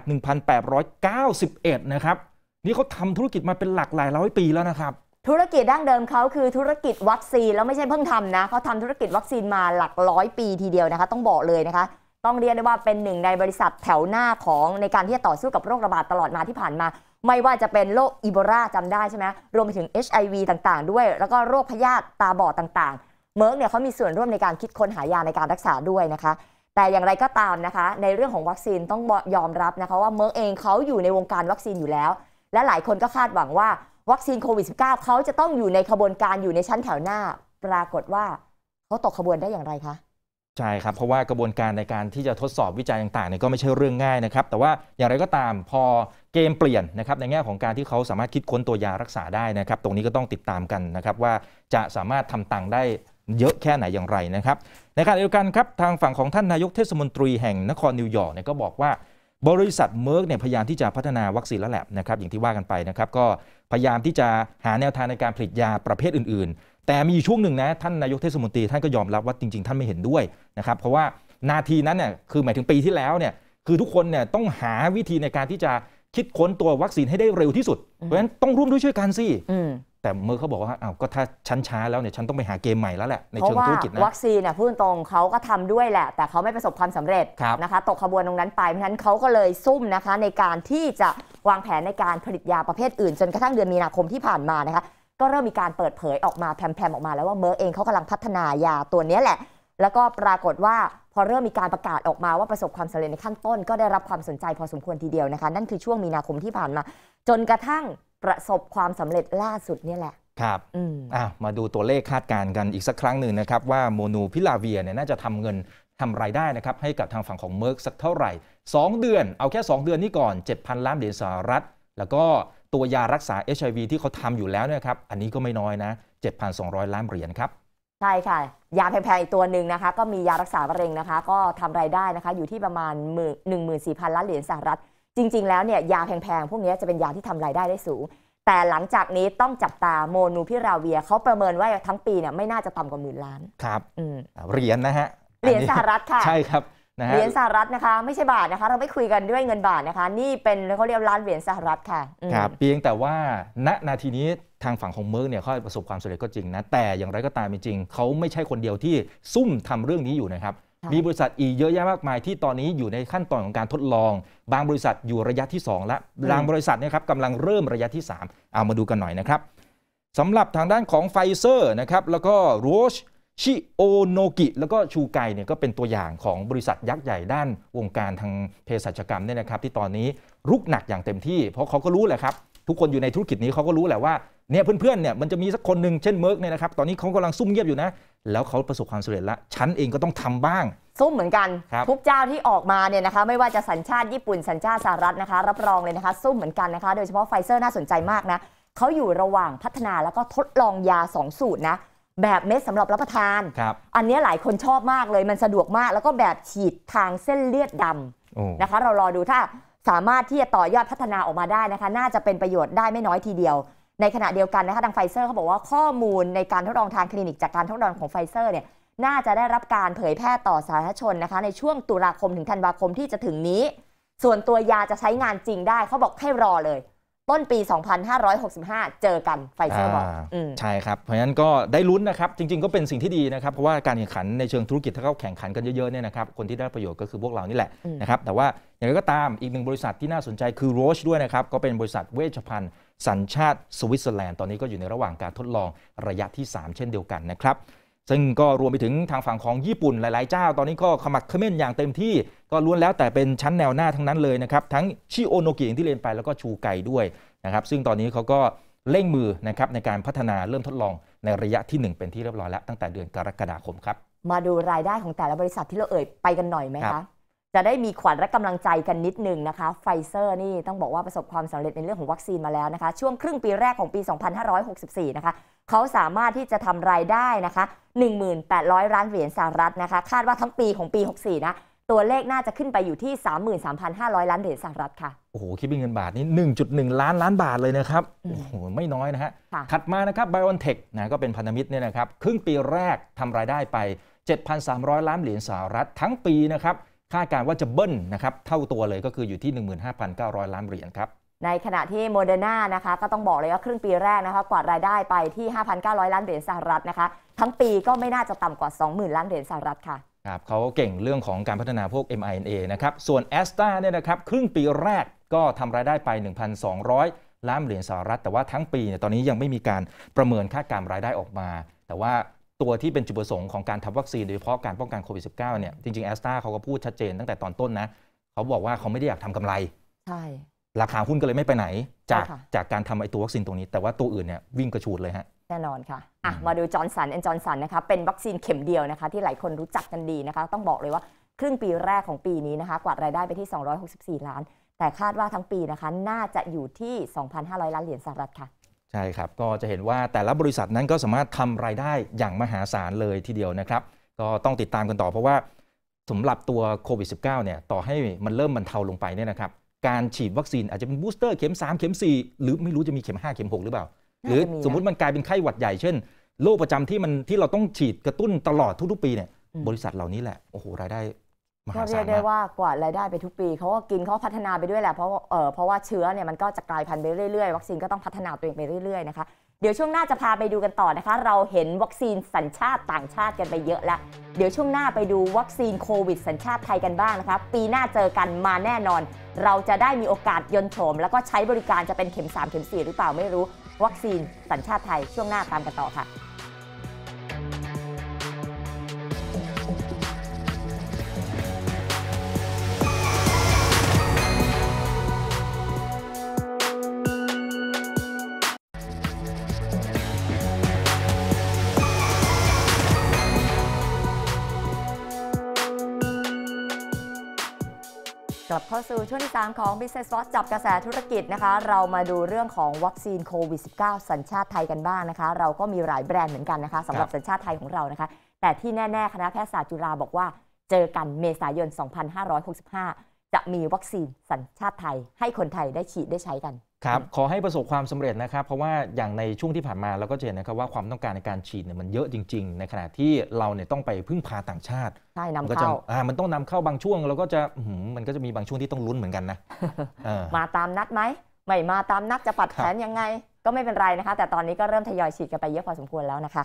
S1: 1891 นะครับนี่เขาทำธุรกิจมาเป็นหลักหลายร้อยปีแล้วนะครับ
S2: ธุรกิจดั้งเดิมเขาคือ ธุรกิจวัคซีนแล้วไม่ใช่เพิ่งทำนะเขาทำธุรกิจวัคซีนมาหลักร้อยปีทีเดียวนะคะต้องบอกเลยนะคะต้องเรียกได้ว่าเป็นหนึ่งในบริษัทแถวหน้าของในการที่จะต่อสู้กับโรคระบาดตลอดมาที่ผ่านมาไม่ว่าจะเป็นโรคอีโบราจำได้ใช่ไหมรวมไปถึง HIV ต่างๆ ด้วย แล้วก็โรคพยาธิตาบอดต่าง ๆ เมิร์กเนี่ยเขามีส่วนร่วมในการคิดค้นหายาในการรักษาด้วยนะคะ แต่อย่างไรก็ตามนะคะ ในเรื่องของวัคซีนต้องยอมรับนะคะ ว่าเมิร์กเองเขาอยู่ในวงการวัคซีนอยู่แล้ว และหลายคนก็คาดหวังว่าวัคซีนโควิด -19 เขาจะต้องอยู่ในขบวนการอยู่ในชั้นแถวหน้าปรากฏว่าเขาตกขบวนได้อย่างไรคะ
S1: ใช่ครับเพราะว่ากระบวนการในการที่จะทดสอบวิจัยต่างๆเนี่ยก็ไม่ใช่เรื่องง่ายนะครับแต่ว่าอย่างไรก็ตามพอเกมเปลี่ยนนะครับในแง่ของการที่เขาสามารถคิดค้นตัวยารักษาได้นะครับตรงนี้ก็ต้องติดตามกันนะครับว่าจะสามารถทำตังได้เยอะแค่ไหนอย่างไรนะครับในขณะเดียวกันครับทางฝั่งของท่านนายกเทศมนตรีแห่งนครนิวยอร์กเนี่ยก็บอกว่า บริษัทเมอร์กเนี่ยพยายามที่จะพัฒนาวัคซีนและและนะครับอย่างที่ว่ากันไปนะครับก็พยายามที่จะหาแนวทางในการผลิตยาประเภทอื่นแต่มีช่วงหนึ่งนะท่านนายกเทศมนตรีท่านก็ยอมรับว่าจริงๆท่านไม่เห็นด้วยนะครับเพราะว่านาทีนั้นเนี่ยคือหมายถึงปีที่แล้วเนี่ยคือทุกคนเนี่ยต้องหาวิธีในการที่จะคิดค้นตัววัคซีนให้ได้เร็วที่สุดเพราะฉะนั้นต้องร่วมด้วยช่วยกันสิแต่เมื่อเขาบอกว่าอ้าวก็ถ้าชั้นช้าแล้วเนี่ยฉันต้องไปหาเกมใหม่แล้วแหละในเชิงธุรกิจนะวัค
S2: ซีนเนี่ยพูดตรงเขาก็ทำด้วยแหละแต่เขาไม่ประสบความสำเร็จนะคะตกขบวนตรงนั้นไปเพราะนั้นเขาก็เลยซุ่มนะคะในการที่จะวางแผนในการผลิตยาประเภทอื่นจนกระทั่งเดือนมีนาคมที่ผ่านมานะคะก็เริ่มมีการเปิดเผยออกมาแพ่ๆออกมาแล้วว่าเมอร์เองเขากำลังพัฒนายาตัวนี้แหละ แล้วก็ปรากฏว่าพอเริ่มมีการประกาศออกมาว่าประสบความสำเร็จในขั้นต้น ก็ได้รับความสนใจพอสมควรทีเดียวนะคะนั่นคือช่วงมีนาคมที่ผ่านมาจนกระทั่งประสบความสำเร็จล่าสุดนี่แหละ
S1: ครับอ่ะมาดูตัวเลขคาดการณ์กันอีกสักครั้งหนึ่งนะครับว่าโมนูพิลาเวียเนี่ยน่าจะทำเงินทำรายได้นะครับให้กับทางฝั่งของเมอร์กสักเท่าไหร่2 เดือนเอาแค่ 2 เดือนนี้ก่อน 7,000ล้านเหรียญสหรัฐแล้วก็ตัวยารักษา HIV ที่เขาทำอยู่แล้วนะครับอันนี้ก็ไม่น้อยนะ 7,200 ล้านเหรียญครับ
S2: ใช่ค่ะ ยาแพงๆอีกตัวหนึ่งนะคะ ก็มียารักษามะเร็งนะคะ ก็ทำรายได้นะคะ อยู่ที่ประมาณ14,000 ล้านเหรียญสหรัฐ จริง ๆแล้วเนี่ย ยาแพง ๆ พวกนี้จะเป็นยาที่ทำรายได้ได้สูง แต่หลังจากนี้ต้องจับตาโมนูพิราเวีย เขาประเมินว่าทั้งปีเนี่ยไม่น่าจะต่ำกว่าหมื่นล้าน
S1: ครับเหรียญนะฮะเหรียญสหรัฐค่ะใช่ครับนะฮะเหรียญส
S2: หรัฐนะคะ ไม่ใช่บาทนะคะเราไม่คุยกันด้วยเงินบาทนะคะนี่เป็นเขาเรียกล้านเหรียญสหรัฐค่ะ
S1: ครับเพียงแต่ว่าณนาทีนี้ทางฝั่งของเมิร์กเนี่ยเขาประสบความสำเร็จก็จริงนะ แต่อย่างไรก็ตามจริงเขาไม่ใช่คนเดียวที่ซุ่มทำเรื่องนี้อยู่นะครับ มีบริษัทอีกเยอะแยะมากมาย ที่ตอนนี้อยู่ในขั้นตอนของการทดลอง บางบริษัทอยู่ระยะที่ 2 และบางบริษัทนะครับกำลังเริ่มระยะที่3เอามาดูกันหน่อยนะครับสำหรับทางด้านของไฟเซอร์นะครับแล้วก็โรชชิโอโนกิแล้วก็ชูไกเนี่ยก็เป็นตัวอย่างของบริษัทยักษ์ใหญ่ด้านวงการทางเภสัชกรรมเนี่ยนะครับ ที่ตอนนี้รุกหนักอย่างเต็มที่ เพราะเขาก็รู้แหละครับ ทุกคนอยู่ในธุรกิจนี้เขาก็รู้แหละว่าเนี่ยเพื่อนๆเนี่ยมันจะมีสักคนหนึ่งเช่นเมิร์กเนี่ยนะครับ ตอนนี้เขากำลังซุ่มเงียบอยู่นะ แล้วเขาประสบความสำเร็จละฉันเองก็ต้องทำบ้าง
S2: ซุ่มเหมือนกันทุกเจ้าที่ออกมาเนี่ยนะคะไม่ว่าจะสัญชาติญี่ปุ่นสัญชาติสหรัฐนะคะ รับรองเลยนะคะ ซุ่มเหมือนกันนะคะ โดยเฉพาะไฟเซอร์น่าสนใจมากนะเขาอยู่ระหว่างพัฒนาแล้วก็ทดลองยา 2 สูตรนะแบบเม็ดสำหรับรับประทาน อันนี้หลายคนชอบมากเลย มันสะดวกมาก แล้วก็แบบฉีดทางเส้นเลือดดำนะคะ เรารอดูถ้าสามารถที่จะต่อยอดพัฒนาออกมาได้นะคะ น่าจะเป็นประโยชน์ได้ไม่น้อยทีเดียว ในขณะเดียวกันนะคะ ทางไฟเซอร์เขาบอกว่าข้อมูลในการทดลองทางคลินิกจากการทดลองของไฟเซอร์เนี่ย น่าจะได้รับการเผยแพร่ต่อสาธารณชนนะคะ ในช่วงตุลาคมถึงธันวาคมที่จะถึงนี้ ส่วนตัวยาจะใช้งานจริงได้ เขาบอกให้รอเลยต้นปี 2565 เจอกันไฟเซอร์บอก
S1: ใช่ครับ เพราะฉะนั้นก็ได้ลุ้นนะครับ จริงๆ ก็เป็นสิ่งที่ดีนะครับ เพราะว่าการแข่งขันในเชิงธุรกิจถ้าเขาแข่งขันกันเยอะๆ เนี่ยนะครับ คนที่ได้ประโยชน์ก็คือพวกเรานี่แหละนะครับ แต่ว่าอย่างไรก็ตามอีกหนึ่งบริษัทที่น่าสนใจคือโรชด้วยนะครับ ก็เป็นบริษัทเวชภัณฑ์สัญชาติสวิตเซอร์แลนด์ ตอนนี้ก็อยู่ในระหว่างการทดลองระยะที่ 3 เช่นเดียวกันนะครับซึ่งก็รวมไปถึงทางฝั่งของญี่ปุ่นหลายๆเจ้า ตอนนี้ก็ขมักเขม้นอย่างเต็มที่ก็ล้วนแล้วแต่เป็นชั้นแนวหน้าทั้งนั้นเลยนะครับ ทั้งชิโอโนกิอย่างที่เรียนไปแล้วก็ชูไก่ด้วยนะครับซึ่งตอนนี้เขาก็เร่งมือนะครับในการพัฒนาเริ่มทดลองในระยะที่ 1 เป็นที่เรียบร้อยแล้ว ตั้งแต่เดือนกรกฎาคมครับ
S2: มาดูรายได้ของแต่ละบริษัทที่เราเอ่ยไปกันหน่อยไหมคะจะได้มีขวัญและกำลังใจกันนิดนึงนะคะไฟเซอร์นี่ต้องบอกว่าประสบความสำเร็จในเรื่องของวัคซีนมาแล้วนะคะช่วงครึ่งปีแรกของปี2564นะคะเขาสามารถที่จะทำรายได้นะคะ1,800 ล้านเหรียญสหรัฐนะคะ คาดว่าทั้งปีของปี 64นะ ตัวเลขน่าจะขึ้นไปอยู่ที่ 33,500 ล้านเหรียญสหรัฐค่ะ
S1: โอ้โห คิดเป็นเงินบาทนี่1.1 ล้านล้านบาทเลยนะครับ โอ้โห ไม่น้อยนะฮะ ถัดมานะครับ BioNTech นะก็เป็นพันธมิตรเนี่ยนะครับครึ่งปีแรกทำรายได้ไป 7,300 ล้านเหรียญสหรัฐทั้งปีนะครับคาดการว่าจะเบิ้ลนะครับเท่าตัวเลยก็คืออยู่ที่ 15,900 ล้านเหรียญครับ
S2: ในขณะที่โมเดอร์นานะคะก็ต้องบอกเลยว่าครึ่งปีแรกนะคะกวาดรายได้ไปที่ 5,900 ล้านเหรียญสหรัฐนะคะทั้งปีก็ไม่น่าจะต่ำกว่า20,000ล้านเหรียญสหรัฐค่ะ
S1: ครับเขาเก่งเรื่องของการพัฒนาพวก mRNA นะครับส่วน a s t r a เนี่ยนะครับครึ่งปีแรกก็ทำรายได้ไป 1,200 ล้านเหรียญสหรัฐ แต่ว่าทั้งปีเนี่ยตอนนี้ยังไม่มีการประเมินค่าการรายได้ออกมา แต่ว่าตัวที่เป็นจุดประสงค์ของการทำวัคซีนโดยเฉพาะการป้องกันโควิด -19 เนี่ยจริงๆแอสตราเขาก็พูดชัดเจนตั้งแต่ตอนต้นนะเขาบอกว่าเขาไม่ได้อยากทำกำไรใช่ราคาหุ้นก็เลยไม่ไปไหนจากจากการทำไอตัววัคซีนตรงนี้ แต่ว่าตัวอื่นเนี่ยวิ่งกระชูดเลยฮะ
S2: แน่นอนค่ะอ่ะมาดูจอร์นสันแอนจอร์นสันนะคะเป็นวัคซีนเข็มเดียวนะคะที่หลายคนรู้จักกันดีนะคะต้องบอกเลยว่าครึ่งปีแรกของปีนี้นะคะกวาดรายได้ไปที่ 264 ล้าน แต่คาดว่าทั้งปีนะคะ น่าจะอยู่ที่ 2,500 ล้านเหรียญสหรัฐค่ะ
S1: ใช่ครับก็จะเห็นว่าแต่ละบริษัทนั้นก็สามารถทำรายได้อย่างมหาศาลเลยทีเดียวนะครับก็ต้องติดตามกันต่อเพราะว่าสำหรับตัวโควิด -19 เนี่ยต่อให้มันเริ่มบรรเทาลงไปเนี่ยนะครับการฉีดวัคซีนอาจจะเป็นบูสเตอร์เข็ม 3 เข็ม4 หรือไม่รู้จะมีเข็ม 5 เข็ม 6 หรือเปล่า หรือสมมุติมันกลายเป็นไข้หวัดใหญ่เช่นโรคประจำที่มันที่เราต้องฉีดกระตุ้นตลอดทุกๆปีเนี่ยบริษัทเหล่านี้แหละโอ้โหรายได้มหาาเรียกได้
S2: ว่ากว่ารายได้ไปทุกปี เขาก็กินเขาพัฒนาไปด้วยแหละ เพราะเออเพราะว่าเชื้อเนี่ยมันก็จะกลายพันธุ์ไปเรื่อยๆวัคซีนก็ต้องพัฒนาตัวเองไปเรื่อยๆนะคะเดี๋ยวช่วงหน้าจะพาไปดูกันต่อนะคะ เราเห็นวัคซีนสัญชาติต่างชาติกันไปเยอะแล้ว เดี๋ยวช่วงหน้าไปดูวัคซีนโควิดสัญชาติไทยกันบ้างนะคะ ปีหน้าเจอกันมาแน่นอน เราจะได้มีโอกาสยนโฉมแล้วก็ใช้บริการจะเป็นเข็ม 3 เข็ม 4 หรือเปล่าไม่รู้ วัคซีนสัญชาติไทยช่วงหน้าตามกันต่อค่ะับเข้าสู่ช่วงที่3ของ Business Watch จับกระแสธุรกิจนะคะ เรามาดูเรื่องของวัคซีนโควิด -19 สัญชาติไทยกันบ้างนะคะ เราก็มีหลายแบรนด์เหมือนกันนะคะสำหรับสัญชาติไทยของเรานะคะ แต่ที่แน่ ๆ คณะแพทยศาสตร์จุฬาบอกว่าเจอกันเมษายน 2565 จะมีวัคซีนสัญชาติไทย ให้คนไทยได้ฉีดได้ใช้กัน
S1: ครับขอให้ประสบความสำเร็จนะครับเพราะว่าอย่างในช่วงที่ผ่านมาเราก็จะเห็นนะครับว่าความต้องการในการฉีดเนี่ยมันเยอะจริง ๆ ในขณะที่เราเนี่ยต้องไปพึ่งพาต่างชาติใช่นำเข้าอ่ามันต้องนำเข้าบางช่วง เราก็จะมันก็จะมีบางช่วงที่ต้องลุ้นเหมือนกันนะ
S2: มาตามนัดไหมไม่มาตามนัดจะปัดแผนยังไง ก็ไม่เป็นไรนะคะ แต่ตอนนี้ก็เริ่มทยอยฉีดกันไปเยอะพอสมควรแล้วนะคะ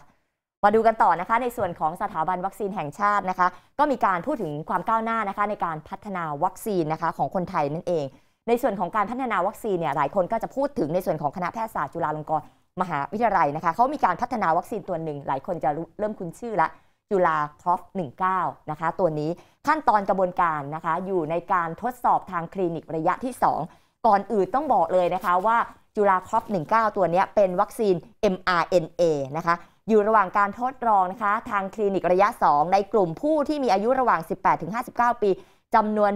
S2: มาดูกันต่อนะคะในส่วนของสถาบันวัคซีนแห่งชาตินะคะก็มีการพูดถึงความก้าวหน้านะคะในการพัฒนาวัคซีนนะคะของคนไทยนั่นเองในส่วนของการพัฒนาวัคซีนเนี่ยหลายคนก็จะพูดถึงในส่วนของคณะแพทยศาสตร์จุฬาลงกรณ์มหาวิทยาลัยนะคะเขามีการพัฒนาวัคซีนตัวหนึ่งหลายคนจะเริ่มคุ้นชื่อละจุฬาครอฟ19 นะคะตัวนี้ขั้นตอนกระบวนการนะคะอยู่ในการทดสอบทางคลินิกระยะที่ 2ก่อนอื่นต้องบอกเลยนะคะว่าจุฬาครอฟ19 ตัวนี้เป็นวัคซีน mRNA นะคะอยู่ระหว่างการทดลองนะคะทางคลินิกระยะ 2 ในกลุ่มผู้ที่มีอายุระหว่าง 18-59 ปีจำนวน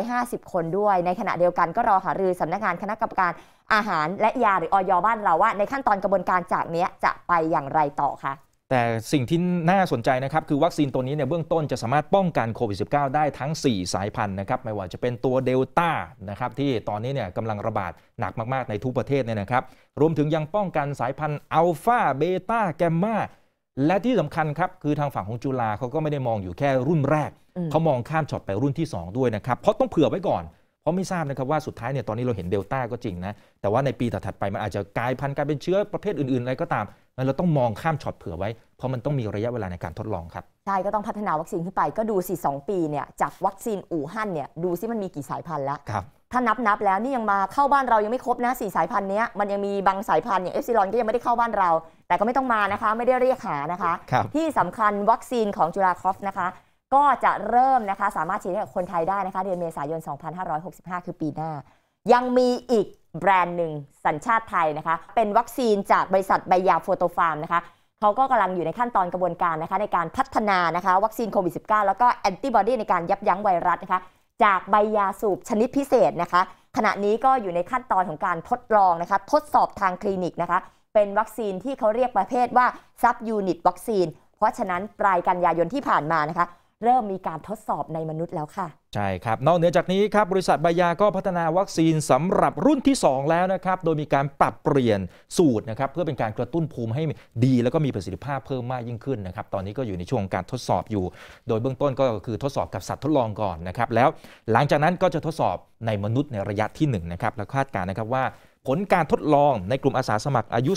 S2: 150 คนด้วยในขณะเดียวกันก็รอหารือสำนักงานคณะกรรมการอาหารและยา หรืออยบ้านเราว่าในขั้นตอนกระบวนการจากนี้จะไปอย่างไรต่อคะ
S1: แต่สิ่งที่น่าสนใจนะครับ คือวัคซีนตัวนี้เนี่ยเบื้องต้นจะสามารถป้องกันโควิด -19 ได้ทั้ง 4 สายพันธุ์นะครับ ไม่ว่าจะเป็นตัวเดลต้านะครับ ที่ตอนนี้เนี่ยกำลังระบาดหนักมาก ๆในทุกประเทศเนี่ยนะครับรวมถึงยังป้องกันสายพันธุ์อัลฟาเบต้าแกมมาและที่สำคัญครับคือทางฝั่งของจุฬาเขาก็ไม่ได้มองอยู่แค่รุ่นแรกเขามองข้ามช็อตไปรุ่นที่ 2 ด้วยนะครับ เพราะต้องเผื่อไว้ก่อน เพราะไม่ทราบนะครับว่าสุดท้ายเนี่ยตอนนี้เราเห็นเดลต้าก็จริงนะ แต่ว่าในปีถัดไปมันอาจจะกลายพันธุ์กลายเป็นเชื้อประเภทอื่นๆ อะไรก็ตาม เราต้องมองข้ามช็อตเผื่อไว้ เพราะมันต้องมีระยะเวลาในการทดลองครับ
S2: ใช่ ก็ต้องพัฒนาวัคซีนขึ้นไป ก็ดูสิ2ปีเนี่ยจากวัคซีนอู่ฮั่นเนี่ยดูซิมันมีกี่สายพันธุ์แล้ว ครับ ถ้านับนับแล้วนี่ยังมาเข้าบ้านเรายังไม่ครบนะสี่สายพันธุ์นี้มันยังมีบางสายพันธุ์อย่างเอฟซีลอนก็ยังไม่ได้เข้าบ้านเรา แต่ก็ไม่ต้องมานะคะ ไม่ได้เรียกหานะคะคที่สำคัญวัคซีนของจุฬาคอฟนะคะก็จะเริ่มนะคะสามารถฉีดให้กับคนไทยได้นะคะเดือนเมษายน 2565 คือปีหน้า ยังมีอีกแบรนด์หนึ่งสัญชาติไทยนะคะ เป็นวัคซีนจากบริษัทไบยาโฟโตฟาร์มนะคะเขาก็กำลังอยู่ในขั้นตอนกระบวนการนะคะ ในการพัฒนานะคะวัคซีนโควิด -19 แล้วก็แอนติบอดีในการยับยั้งไวรัสนะคะจากใบยาสูบชนิดพิเศษนะคะ ขณะนี้ก็อยู่ในขั้นตอนของการทดลองนะคะทดสอบทางคลินิกนะคะ เป็นวัคซีนที่เขาเรียกประเภทว่าซับยูนิตวัคซีน เพราะฉะนั้นปลายกันยายนที่ผ่านมานะคะเริ่มมีการทดสอบในมนุษย์แล้วค่ะ
S1: ใช่ครับ นอกเหนือจากนี้ครับบริษัทบายาก็พัฒนาวัคซีนสำหรับรุ่นที่ 2 แล้วนะครับ โดยมีการปรับเปลี่ยนสูตรนะครับเพื่อเป็นการกระตุ้นภูมิให้ดี แล้วก็มีประสิทธิภาพเพิ่มมากยิ่งขึ้นนะครับ ตอนนี้ก็อยู่ในช่วงการทดสอบอยู่ โดยเบื้องต้นก็คือทดสอบกับสัตว์ทดลองก่อนนะครับแล้วหลังจากนั้นก็จะทดสอบในมนุษย์ในระยะที่1นะครับและคาดการณ์นะครับว่า ผลการทดลองในกลุ่มอาสาสมัครอายุ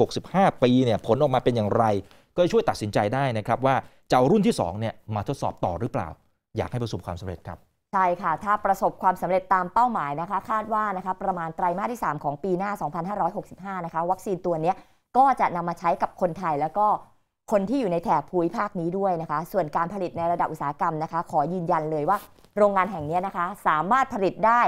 S1: 18-65 ปีเนี่ยผลออกมาเป็นอย่างไรก็ช่วยตัดสินใจได้นะครับว่าจะเอารุ่นที่2เนี่ยมาทดสอบต่อหรือเปล่า อยากให้ประสบความสำเร็จครับ
S2: ใช่ค่ะ ถ้าประสบความสำเร็จตามเป้าหมายนะคะคาดว่านะคะประมาณไตรมาสที่ 3 ของปีหน้า 2565 นะคะวัคซีนตัวนี้ก็จะนำมาใช้กับคนไทยแล้วก็คนที่อยู่ในแถบภูมิภาคนี้ด้วยนะคะส่วนการผลิตในระดับอุตสาหกรรมนะคะ ขอยืนยันเลยว่า โรงงานแห่งนี้นะคะสามารถผลิตได้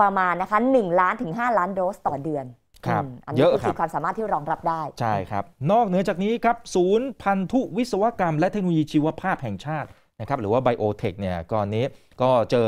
S2: ประมาณนะคะ1ล้านถึง 5 ล้านโดสต่อเดือน
S1: ครับอันนี้คือความ
S2: สามารถที่รองรับได้
S1: ใช่ครับ นอกเหนือจากนี้ครับ ศูนย์พันธุวิศวกรรมและเทคโนโลยีชีวภาพแห่งชาตินะครับหรือว่าไบโอเทคเนี่ยก่อนนี้ ก็เจอ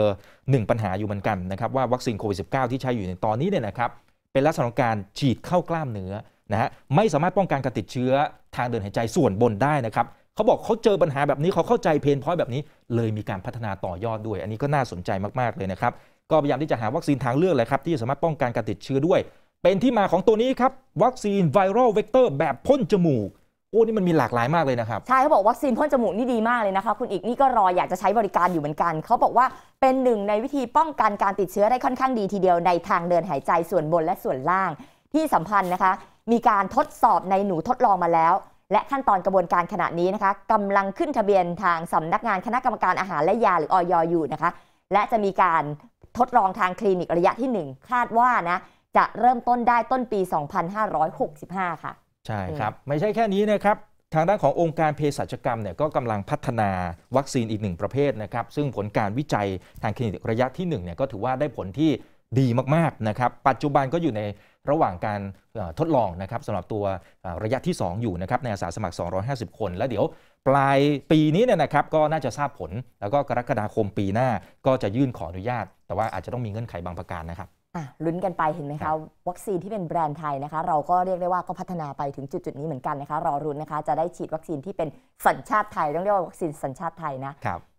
S1: หนึ่งปัญหาอยู่เหมือนกันนะครับ ว่าวัคซีนโควิด -19 ที่ใช้อยู่ในตอนนี้เนี่ยนะครับเป็นลักษณะการฉีดเข้ากล้ามเนื้อ นะฮะไม่สามารถป้องกันการติดเชื้อทางเดินหายใจส่วนบนได้นะครับเขาบอกเขาเจอปัญหาแบบนี้เขาเข้าใจเพนพอยแบบนี้ เลยมีการพัฒนาต่อยอดด้วย อันนี้ก็น่าสนใจมากๆเลยนะครับก็พยายามที่จะหาวัคซีนทางเลือกเลยครับที่สามารถป้องกันการติดเชื้อด้วยเป็นที่มาของตัวนี้ครับวัคซีนไวรัลเวกเตอร์แบบพ่นจมูกโอ้นี่มันมีหลากหลายมากเลยนะครับ
S2: ใช่เขาบอกวัคซีนพ่นจมูกนี่ดีมากเลยนะคะคุณอีกนี่ก็รออยากจะใช้บริการอยู่เหมือนกัน เขาบอกว่าเป็นหนึ่งในวิธีป้องกันการติดเชื้อได้ค่อนข้างดีทีเดียวในทางเดินหายใจส่วนบนและส่วนล่างที่สัมพันธ์นะคะ มีการทดสอบในหนูทดลองมาแล้วและขั้นตอนกระบวนการขณะนี้นะคะกำลังขึ้นทะเบียนทางสำนักงานคณะกรรมการอาหารและยาหรืออยอยู่นะคะ และจะมีการทดลองทางคลินิกระยะที่ 1 คาดว่านะจะเริ่มต้นได้ต้นปี 2565 ค่ะ
S1: ใช่ครับ ไม่ใช่แค่นี้นะครับ ทางด้านขององค์การเภสัชกรรมเนี่ยก็กำลังพัฒนาวัคซีนอีกหนึ่งประเภทนะครับ ซึ่งผลการวิจัยทางคลินิกระยะที่1เนี่ยก็ถือว่าได้ผลที่ดีมากๆนะครับ ปัจจุบันก็อยู่ในระหว่างการทดลองนะครับสำหรับตัวระยะที่ 2 อยู่นะครับในอาสาสมัคร 250 คน แล้วเดี๋ยวปลายปีนี้เนี่ยนะครับก็น่าจะทราบผล แล้วก็กรกฎาคมปีหน้าก็จะยื่นขออนุญาต แต่ว่าอาจจะต้องมีเงื่อนไขบางประการนะครับ
S2: อ่ะลุ้นกันไปเห็นไหมคะวัคซีนที่เป็นแบรนด์ไทยนะคะเราก็เรียกได้ว่าก็พัฒนาไปถึงจุดจุดนี้เหมือนกันนะคะรอรุ้นนะคะจะได้ฉีดวัคซีนที่เป็นสัญชาติไทยต้องเรียกว่าวัคซีนสัญชาติไทยนะ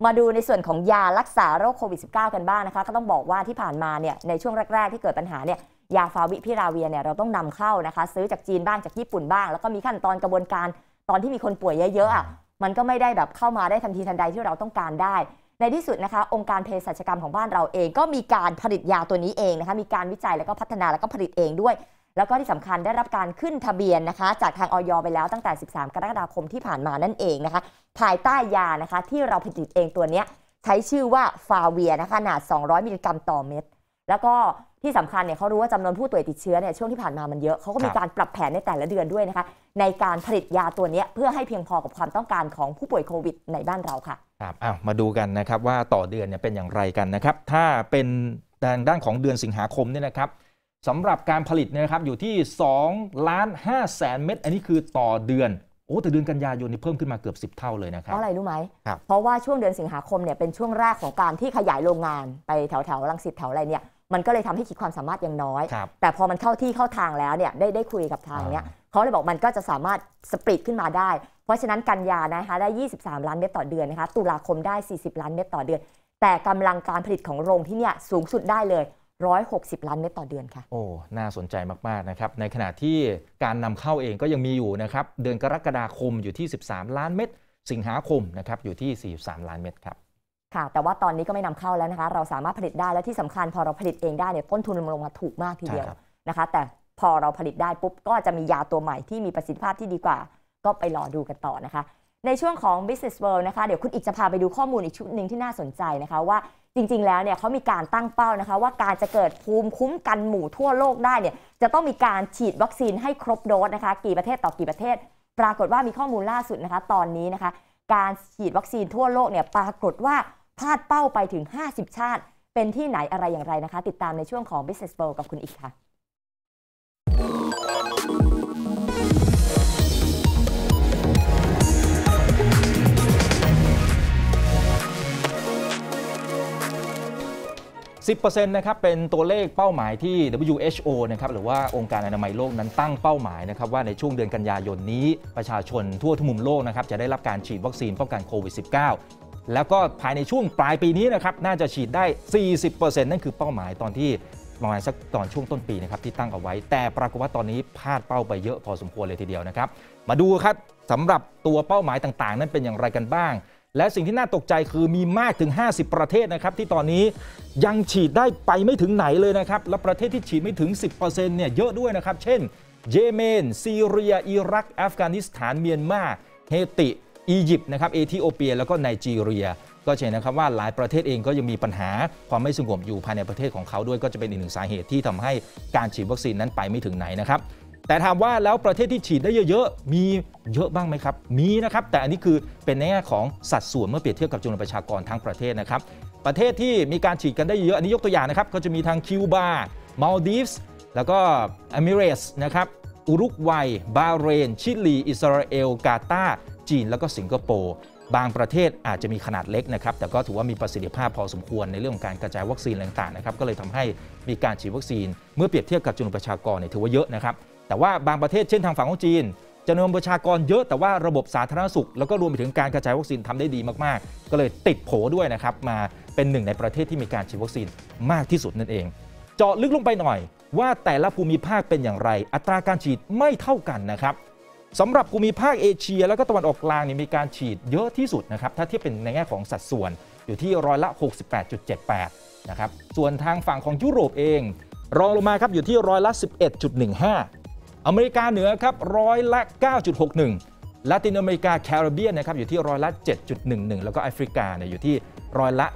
S2: มาดูในส่วนของยารักษาโรคโควิด -19 กันบ้างนะคะก็ต้องบอกว่าที่ผ่านมาเนี่ยในช่วงแรกๆที่เกิดปัญหาเนี่ยยาฟาวิพิราเวียเนี่ยเราต้องนำเข้านะคะ ซื้อจากจีนบ้างจากญี่ปุ่นบ้างแล้วก็มีขั้นตอนกระบวนการตอนที่มีคนป่วยเยอะๆอ่ะมันก็ไม่ได้แบบเข้ามาได้ทันทีทันใดที่เราต้องการได้ในที่สุดนะคะองค์การเภสัชกรรมของบ้านเราเองก็มีการผลิตยาตัวนี้เองนะคะ มีการวิจัยแล้วก็พัฒนาแล้วก็ผลิตเองด้วย แล้วก็ที่สำคัญได้รับการขึ้นทะเบียนนะคะ จากทางออยไปแล้วตั้งแต่ 13 กรกฎาคมที่ผ่านมานั่นเองนะคะ ภายใต้ยานะคะที่เราผลิตเองตัวนี้ ใช้ชื่อว่าฟาเวียนะคะขนาด 200 มิลลิกรัมต่อเม็ดแล้วก็ที่สำคัญเนี่ยเขารู้ว่าจำนวนผู้ป่วยติดเชื้อเนี่ยช่วงที่ผ่านมามันเยอะเขาก็มีการปรับแผนในแต่ละเดือนด้วยนะคะในการผลิตยาตัวนี้เพื่อให้เพียงพอกับความต้องการของผู้ป่วยโควิดในบ้านเราค่ะ
S1: ครับอ้าวมาดูกันนะครับว่าต่อเดือนเนี่ยเป็นอย่างไรกันนะครับถ้าเป็นทางด้านของเดือนสิงหาคมเนี่ยนะครับสำหรับการผลิตนะครับอยู่ที่2ล้าน5แสนเม็ดอันนี้คือต่อเดือนโอ้แต่เดือนกันยายนนี่เพิ่มขึ้นมาเกือบ 10 เท่าเลยนะครับเพราะอะไรรู้ไหมเพ
S2: ราะว่าช่วงเดือนสิงหาคมเนี่ยเป็นช่วงแรกของการที่ขยายโรงงานไปแถวแถวลังสิตแถวอะไรเนี่ยมันก็เลยทำให้ขีดความสามารถยังน้อย แต่พอมันเข้าที่เข้าทางแล้วเนี่ยได้ได้คุยกับทางเนี้ย เขาเลยบอกมันก็จะสามารถสปริตขึ้นมาได้ เพราะฉะนั้นกันยานะคะได้ 23 ล้านเม็ดต่อเดือนนะคะ ตุลาคมได้ 40 ล้านเม็ดต่อเดือน แต่กำลังการผลิตของโรงที่เนี่ยสูงสุดได้เลย 160 ล้านเม็ดต่อเดือนค่ะ
S1: โอ้ น่าสนใจมาก ๆ นะครับ ในขณะที่การนำเข้าเองก็ยังมีอยู่นะครับ เดือนกรกฎาคมอยู่ที่ 13 ล้านเม็ดสิงหาคมนะครับอยู่ที่ 43 ล้านเม็ดครับ
S2: ค่ะแต่ว่าตอนนี้ก็ไม่นำเข้าแล้วนะคะ เราสามารถผลิตได้และที่สำคัญพอเราผลิตเองได้เนี่ยต้นทุนมันลงมาถูกมากทีเดียวนะคะ แต่พอเราผลิตได้ปุ๊บก็จะมียาตัวใหม่ที่มีประสิทธิภาพที่ดีกว่าก็ไปรอดูกันต่อนะคะ ในช่วงของ business world นะคะ เดี๋ยวคุณอีกจะพาไปดูข้อมูลอีกชุดหนึ่งที่น่าสนใจนะคะว่าจริงๆ แล้วเนี่ยเขามีการตั้งเป้านะคะว่าการจะเกิดภูมิคุ้มกันหมู่ทั่วโลกได้เนี่ยจะต้องมีการฉีดวัคซีนให้ครบโดสนะคะ กี่ประเทศต่อกี่ประเทศ ปรากฏว่ามีข้อมูลล่าสุดนะคะ ตอนนี้นะคะการฉีดวัคซีนทั่วโลกเนี่ยปรากฏว่าพาดเป้าไปถึง 50 ชาติ เป็นที่ไหนอะไรอย่างไรนะคะ ติดตามในช่วงของ Business World กับคุณอีกค่ะ
S1: 10%นะครับ เป็นตัวเลขเป้าหมายที่ WHO นะครับหรือว่าองค์การอนามัยโลกนั้นตั้งเป้าหมายนะครับว่าในช่วงเดือนกันยายนนี้ประชาชนทั่วทุกมุมโลกนะครับจะได้รับการฉีดวัคซีนป้องกันโควิด -19 แล้วก็ภายในช่วงปลายปีนี้นะครับน่าจะฉีดได้ 40%นั่นคือเป้าหมายตอนที่ประมาณสักตอนช่วงต้นปีนะครับที่ตั้งเอาไว้ แต่ปรากฏว่าตอนนี้พลาดเป้าไปเยอะพอสมควรเลยทีเดียวนะครับมาดูครับสำหรับตัวเป้าหมายต่างๆ นั้นเป็นอย่างไรกันบ้าง และสิ่งที่น่าตกใจคือมีมากถึง 50 ประเทศนะครับที่ตอนนี้ยังฉีดได้ไปไม่ถึงไหนเลยนะครับและประเทศที่ฉีดไม่ถึง 10%เนี่ยเยอะด้วยนะครับเช่น เยเมน ซีเรีย อิรักอัฟกานิสถานเมียนมาเฮติอียิปต์นะครับเอธิโอเปียแล้วก็ไนจีเรีย ก็เช่นนะครับว่าหลายประเทศเองก็ยังมีปัญหาความไม่สงบอยู่ภายในประเทศของเขาด้วยก็จะเป็นอีกหนึ่งสาเหตุที่ทำให้การฉีดวัคซีนนั้นไปไม่ถึงไหนนะครับแต่ถามว่าแล้วประเทศที่ฉีดได้เยอะๆมีเยอะบ้างไหมครับมีนะครับแต่อันนี้คือเป็นในแง่ของสัดส่วนเมื่อเปรียบเทียบกับจำนวนประชากรทั้งประเทศนะครับประเทศที่มีการฉีดกันได้เยอะ อันนี้ยกตัวอย่างนะครับก็จะมีทางคิวบามาลดีฟส์แล้วก็อเมเรสนะครับอุรุกวัย บาเรน ชิลีอิสราเอล กาตาร์จีน แล้วก็สิงคโปร์บางประเทศอาจจะมีขนาดเล็กนะครับแต่ก็ถือว่ามีประสิทธิภาพพอสมควรในเรื่องของการกระจายวัคซีนต่างๆนะครับก็เลยทำให้มีการฉีดวัคซีนเมื่อเปรียบเทียบกับจำนวนประชากรเนี่ยถือว่าเยอะนะครับ แต่ว่าบางประเทศเช่นทางฝั่งของจีนจำนวนประชากรเยอะแต่ว่าระบบสาธารณสุขแล้วก็รวมไปถึงการกระจายวัคซีนทำได้ดีมากๆ ก็เลยติดโผด้วยนะครับมาเป็นหนึ่งในประเทศที่มีการฉีดวัคซีนมากที่สุดนั่นเอง เจาะลึกลงไปหน่อย ว่าแต่ละภูมิภาคเป็นอย่างไร อัตราการฉีดไม่เท่ากันนะครับสำหรับภูมิภาคเอเชีย แล้วก็ตะวันออกกลางนี่มีการฉีดเยอะที่สุดนะครับถ้าเทียบเป็นในแง่ของสัดส่วนอยู่ที่ร้อยละ 68.78นะครับส่วนทางฝั่งของยุโรปเองรองลงมาครับอยู่ที่ร้อยละ 11.15 อเมริกาเหนือครับร้อยละ 9.61ละตินอเมริกาแคริบเบียนนะครับอยู่ที่ร้อยละ7.11แล้วก็แอฟริกาเนี่ยอยู่ที่ร้อยละ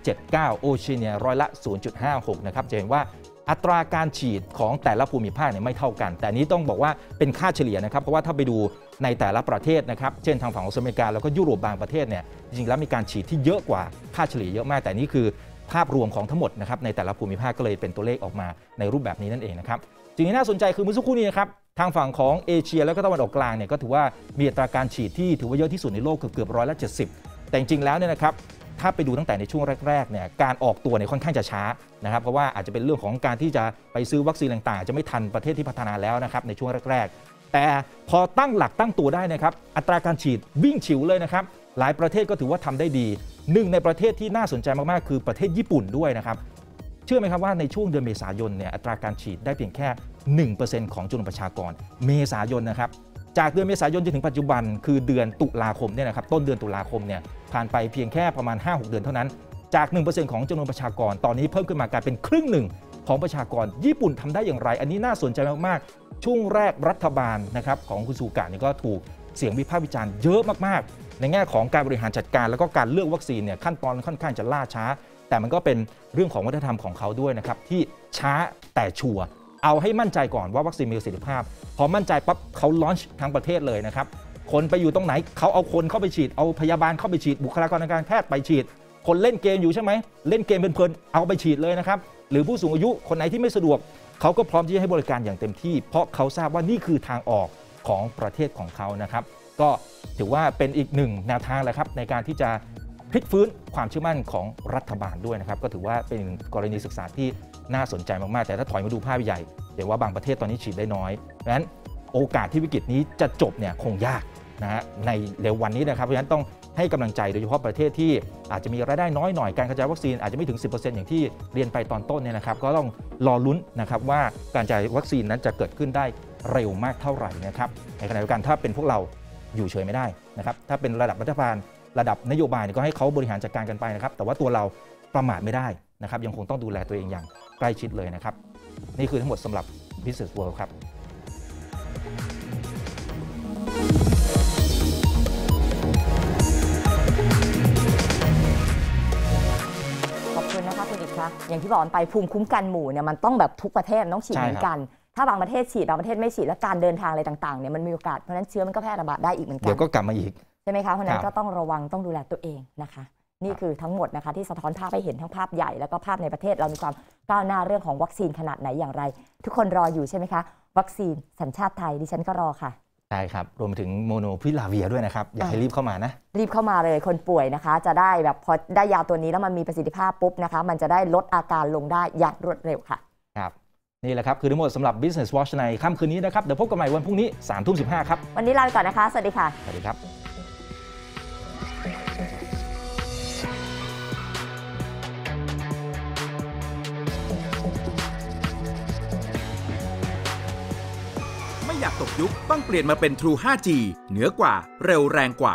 S1: 2.79โอเชียเนียร้อยละ0.56นะครับจะเห็นว่าอัตราการฉีดของแต่ละภูมิภาคเนี่ยไม่เท่ากัน แต่นี้ต้องบอกว่าเป็นค่าเฉลี่ยนะครับ เพราะว่าถ้าไปดูในแต่ละประเทศนะครับ เช่นทางฝั่งอเมริกาแล้วก็ยุโรปบางประเทศเนี่ย จริงๆแล้วมีการฉีดที่เยอะกว่าค่าเฉลี่ยเยอะมาก แต่นี่คือภาพรวมของทั้งหมดนะครับ ในแต่ละภูมิภาคก็เลยเป็นตัวเลขออกมาในรูปแบบนี้นั่นเองนะครับสิ่งที่น่าสนใจคือเมื่อสักครู่นี้นะครับ ทางฝั่งของเอเชีย แล้วก็ตะวันออกกลางเนี่ยก็ถือว่ามีอัตราการฉีดที่ถือว่าเยอะที่สุดในโลกเกือบเกือบร้อยละเจ็ดสิบแต่จริงแล้วเนี่ยนะครับถ้าไปดูตั้งแต่ในช่วงแรกๆเนี่ยการออกตัวเนี่ยค่อนข้างจะช้านะครับเพราะว่าอาจจะเป็นเรื่องของการที่จะไปซื้อวัคซีนต่างๆ จะไม่ทันประเทศที่พัฒนาแล้วนะครับในช่วงแรกๆแต่พอตั้งหลักตั้งตัวได้นะครับอัตราการฉีดวิ่งฉิวเลยนะครับหลายประเทศก็ถือว่าทำได้ดีหนึ่งในประเทศที่น่าสนใจมากๆคือประเทศญี่ปุ่นด้วยนะครับเชื่อไหมครับว่าในช่วงเดือนเมษายนเนี่ยอัตราการฉีดได้เพียงแค่1%ของจำนวนประชากร เมษายนนะครับจากเดือนเมษายนจนถึงปัจจุบันคือเดือนตุลาคมเนี่ยนะครับต้นเดือนตุลาคมเนี่ยผ่านไปเพียงแค่ประมาณ 5-6 เดือนเท่านั้น จาก 1%ของจำนวนประชากรตอนนี้เพิ่มขึ้นมากลายเป็นครึ่งหนึ่งของประชากรญี่ปุ่นทำได้อย่างไร อันนี้น่าสนใจมากๆ ช่วงแรกรัฐบาลนะครับ ของคุณสุการ์นี่ก็ถูกเสียงวิพากษ์วิจารณ์เยอะมากๆ ในแง่ของการบริหารจัดการแล้วก็การเลือกวัคซีนเนี่ยขั้นตอนค่อนข้างจะล่าช้า แต่มันก็เป็นเรื่องของวัฒนธรรมของเขาด้วยนะครับที่ช้าแต่ชัวร์เอาให้มั่นใจก่อนว่าวัคซีนมีประสิทธิภาพ พอมั่นใจปั๊บเขาล็อตทั้งประเทศเลยนะครับคนไปอยู่ตรงไหนเขาเอาคนเข้าไปฉีดเอาพยาบาลเข้าไปฉีดบุคลากรทางการแพทย์ไปฉีด คนเล่นเกมอยู่ใช่ไหมเล่นเกมเป็นเพลินเอาไปฉีดเลยนะครับหรือผู้สูงอายุคนไหนที่ไม่สะดวกเขาก็พร้อมที่จะให้บริการอย่างเต็มที่เพราะเขาทราบว่านี่คือทางออกของประเทศของเขานะครับก็ถือว่าเป็นอีกหนึ่งแนวทางแหละครับในการที่จะพลิกฟื้นความเชื่อมั่นของรัฐบาลด้วยนะครับก็ถือว่าเป็นกรณีศึกษาที่น่าสนใจมากๆ แต่ถ้าถอยมาดูภาพใหญ่เห็นว่าบางประเทศตอนนี้ฉีดได้น้อยดังนั้นโอกาสที่วิกฤตนี้จะจบเนี่ยคงยากนะฮะในเร็ววันนี้นะครับเพราะฉะนั้นต้องให้กำลังใจโดยเฉพาะประเทศที่อาจจะมีรายได้น้อยหน่อย การกระจายวัคซีนอาจจะไม่ถึง 10%อย่างที่เรียนไปตอนต้นเนี่ยนะครับ ก็ต้องรอลุ้นนะครับว่าการจ่ายวัคซีนนั้นจะเกิดขึ้นได้เร็วมากเท่าไหร่นะครับในขณะเดียวกันถ้าเป็นพวกเราอยู่เฉยไม่ได้นะครับ ถ้าเป็นระดับรัฐบาลระดับนโยบายก็ให้เขาบริหารจัดการกันไปนะครับแต่ว่าตัวเราประมาทไม่ได้นะครับยังคงต้องดูแลตัวเองอย่างใกล้ชิดเลยนะครับนี่คือทั้งหมดสำหรับ Business World ครับ
S2: อย่างที่บอกไปภูมิคุ้มกันหมู่เนี่ยมันต้องแบบทุกประเทศต้องฉีดเหมือนกันถ้าบางประเทศฉีดบางประเทศไม่ฉีดและการเดินทางอะไรต่างๆเนี่ยมันมีโอกาสเพราะนั้นเชื้อมันก็แพร่ระบาดได้อีกเหมือนกันเดี๋ยวก็กลับมาอีกใช่ไหมคะเพราะนั้นก็ต้องระวังต้องดูแลตัวเองนะคะ นี่คือทั้งหมดนะคะ ที่สะท้อนภาพให้เห็นทั้งภาพใหญ่แล้วก็ภาพในประเทศเรามีความก้าวหน้าเรื่องของวัคซีนขนาดไหนอย่างไร ทุกคนรออยู่ใช่ไหมคะวัคซีนสัญชาติไทยดิฉันก็รอค่ะ
S1: ใช่ครับ รวมถึงโมโนพิลาเวียด้วยนะครับ อยากให้รีบเข้ามานะ
S2: รีบเข้ามาเลยคนป่วยนะคะ จะได้แบบพอได้ยาตัวนี้แล้วมันมีประสิทธิภาพปุ๊บนะคะมันจะได้ลดอาการลงได้อย่างรวดเร็วค่ะ
S1: ครับ นี่แหละครับ คือทั้งหมดสำหรับ Business Watch ในค่ำคืนนี้นะครับ เดี๋ยวพบกันใหม่วันพรุ่งนี้3ามทุ่มสิครับ
S2: วันนี้ลาไปก่อนนะคะสวัสดีค่ะ
S1: สวัสดีครับอยากตกยุคต้องเปลี่ยนมาเป็น True 5G เหนือกว่าเร็วแรงกว่า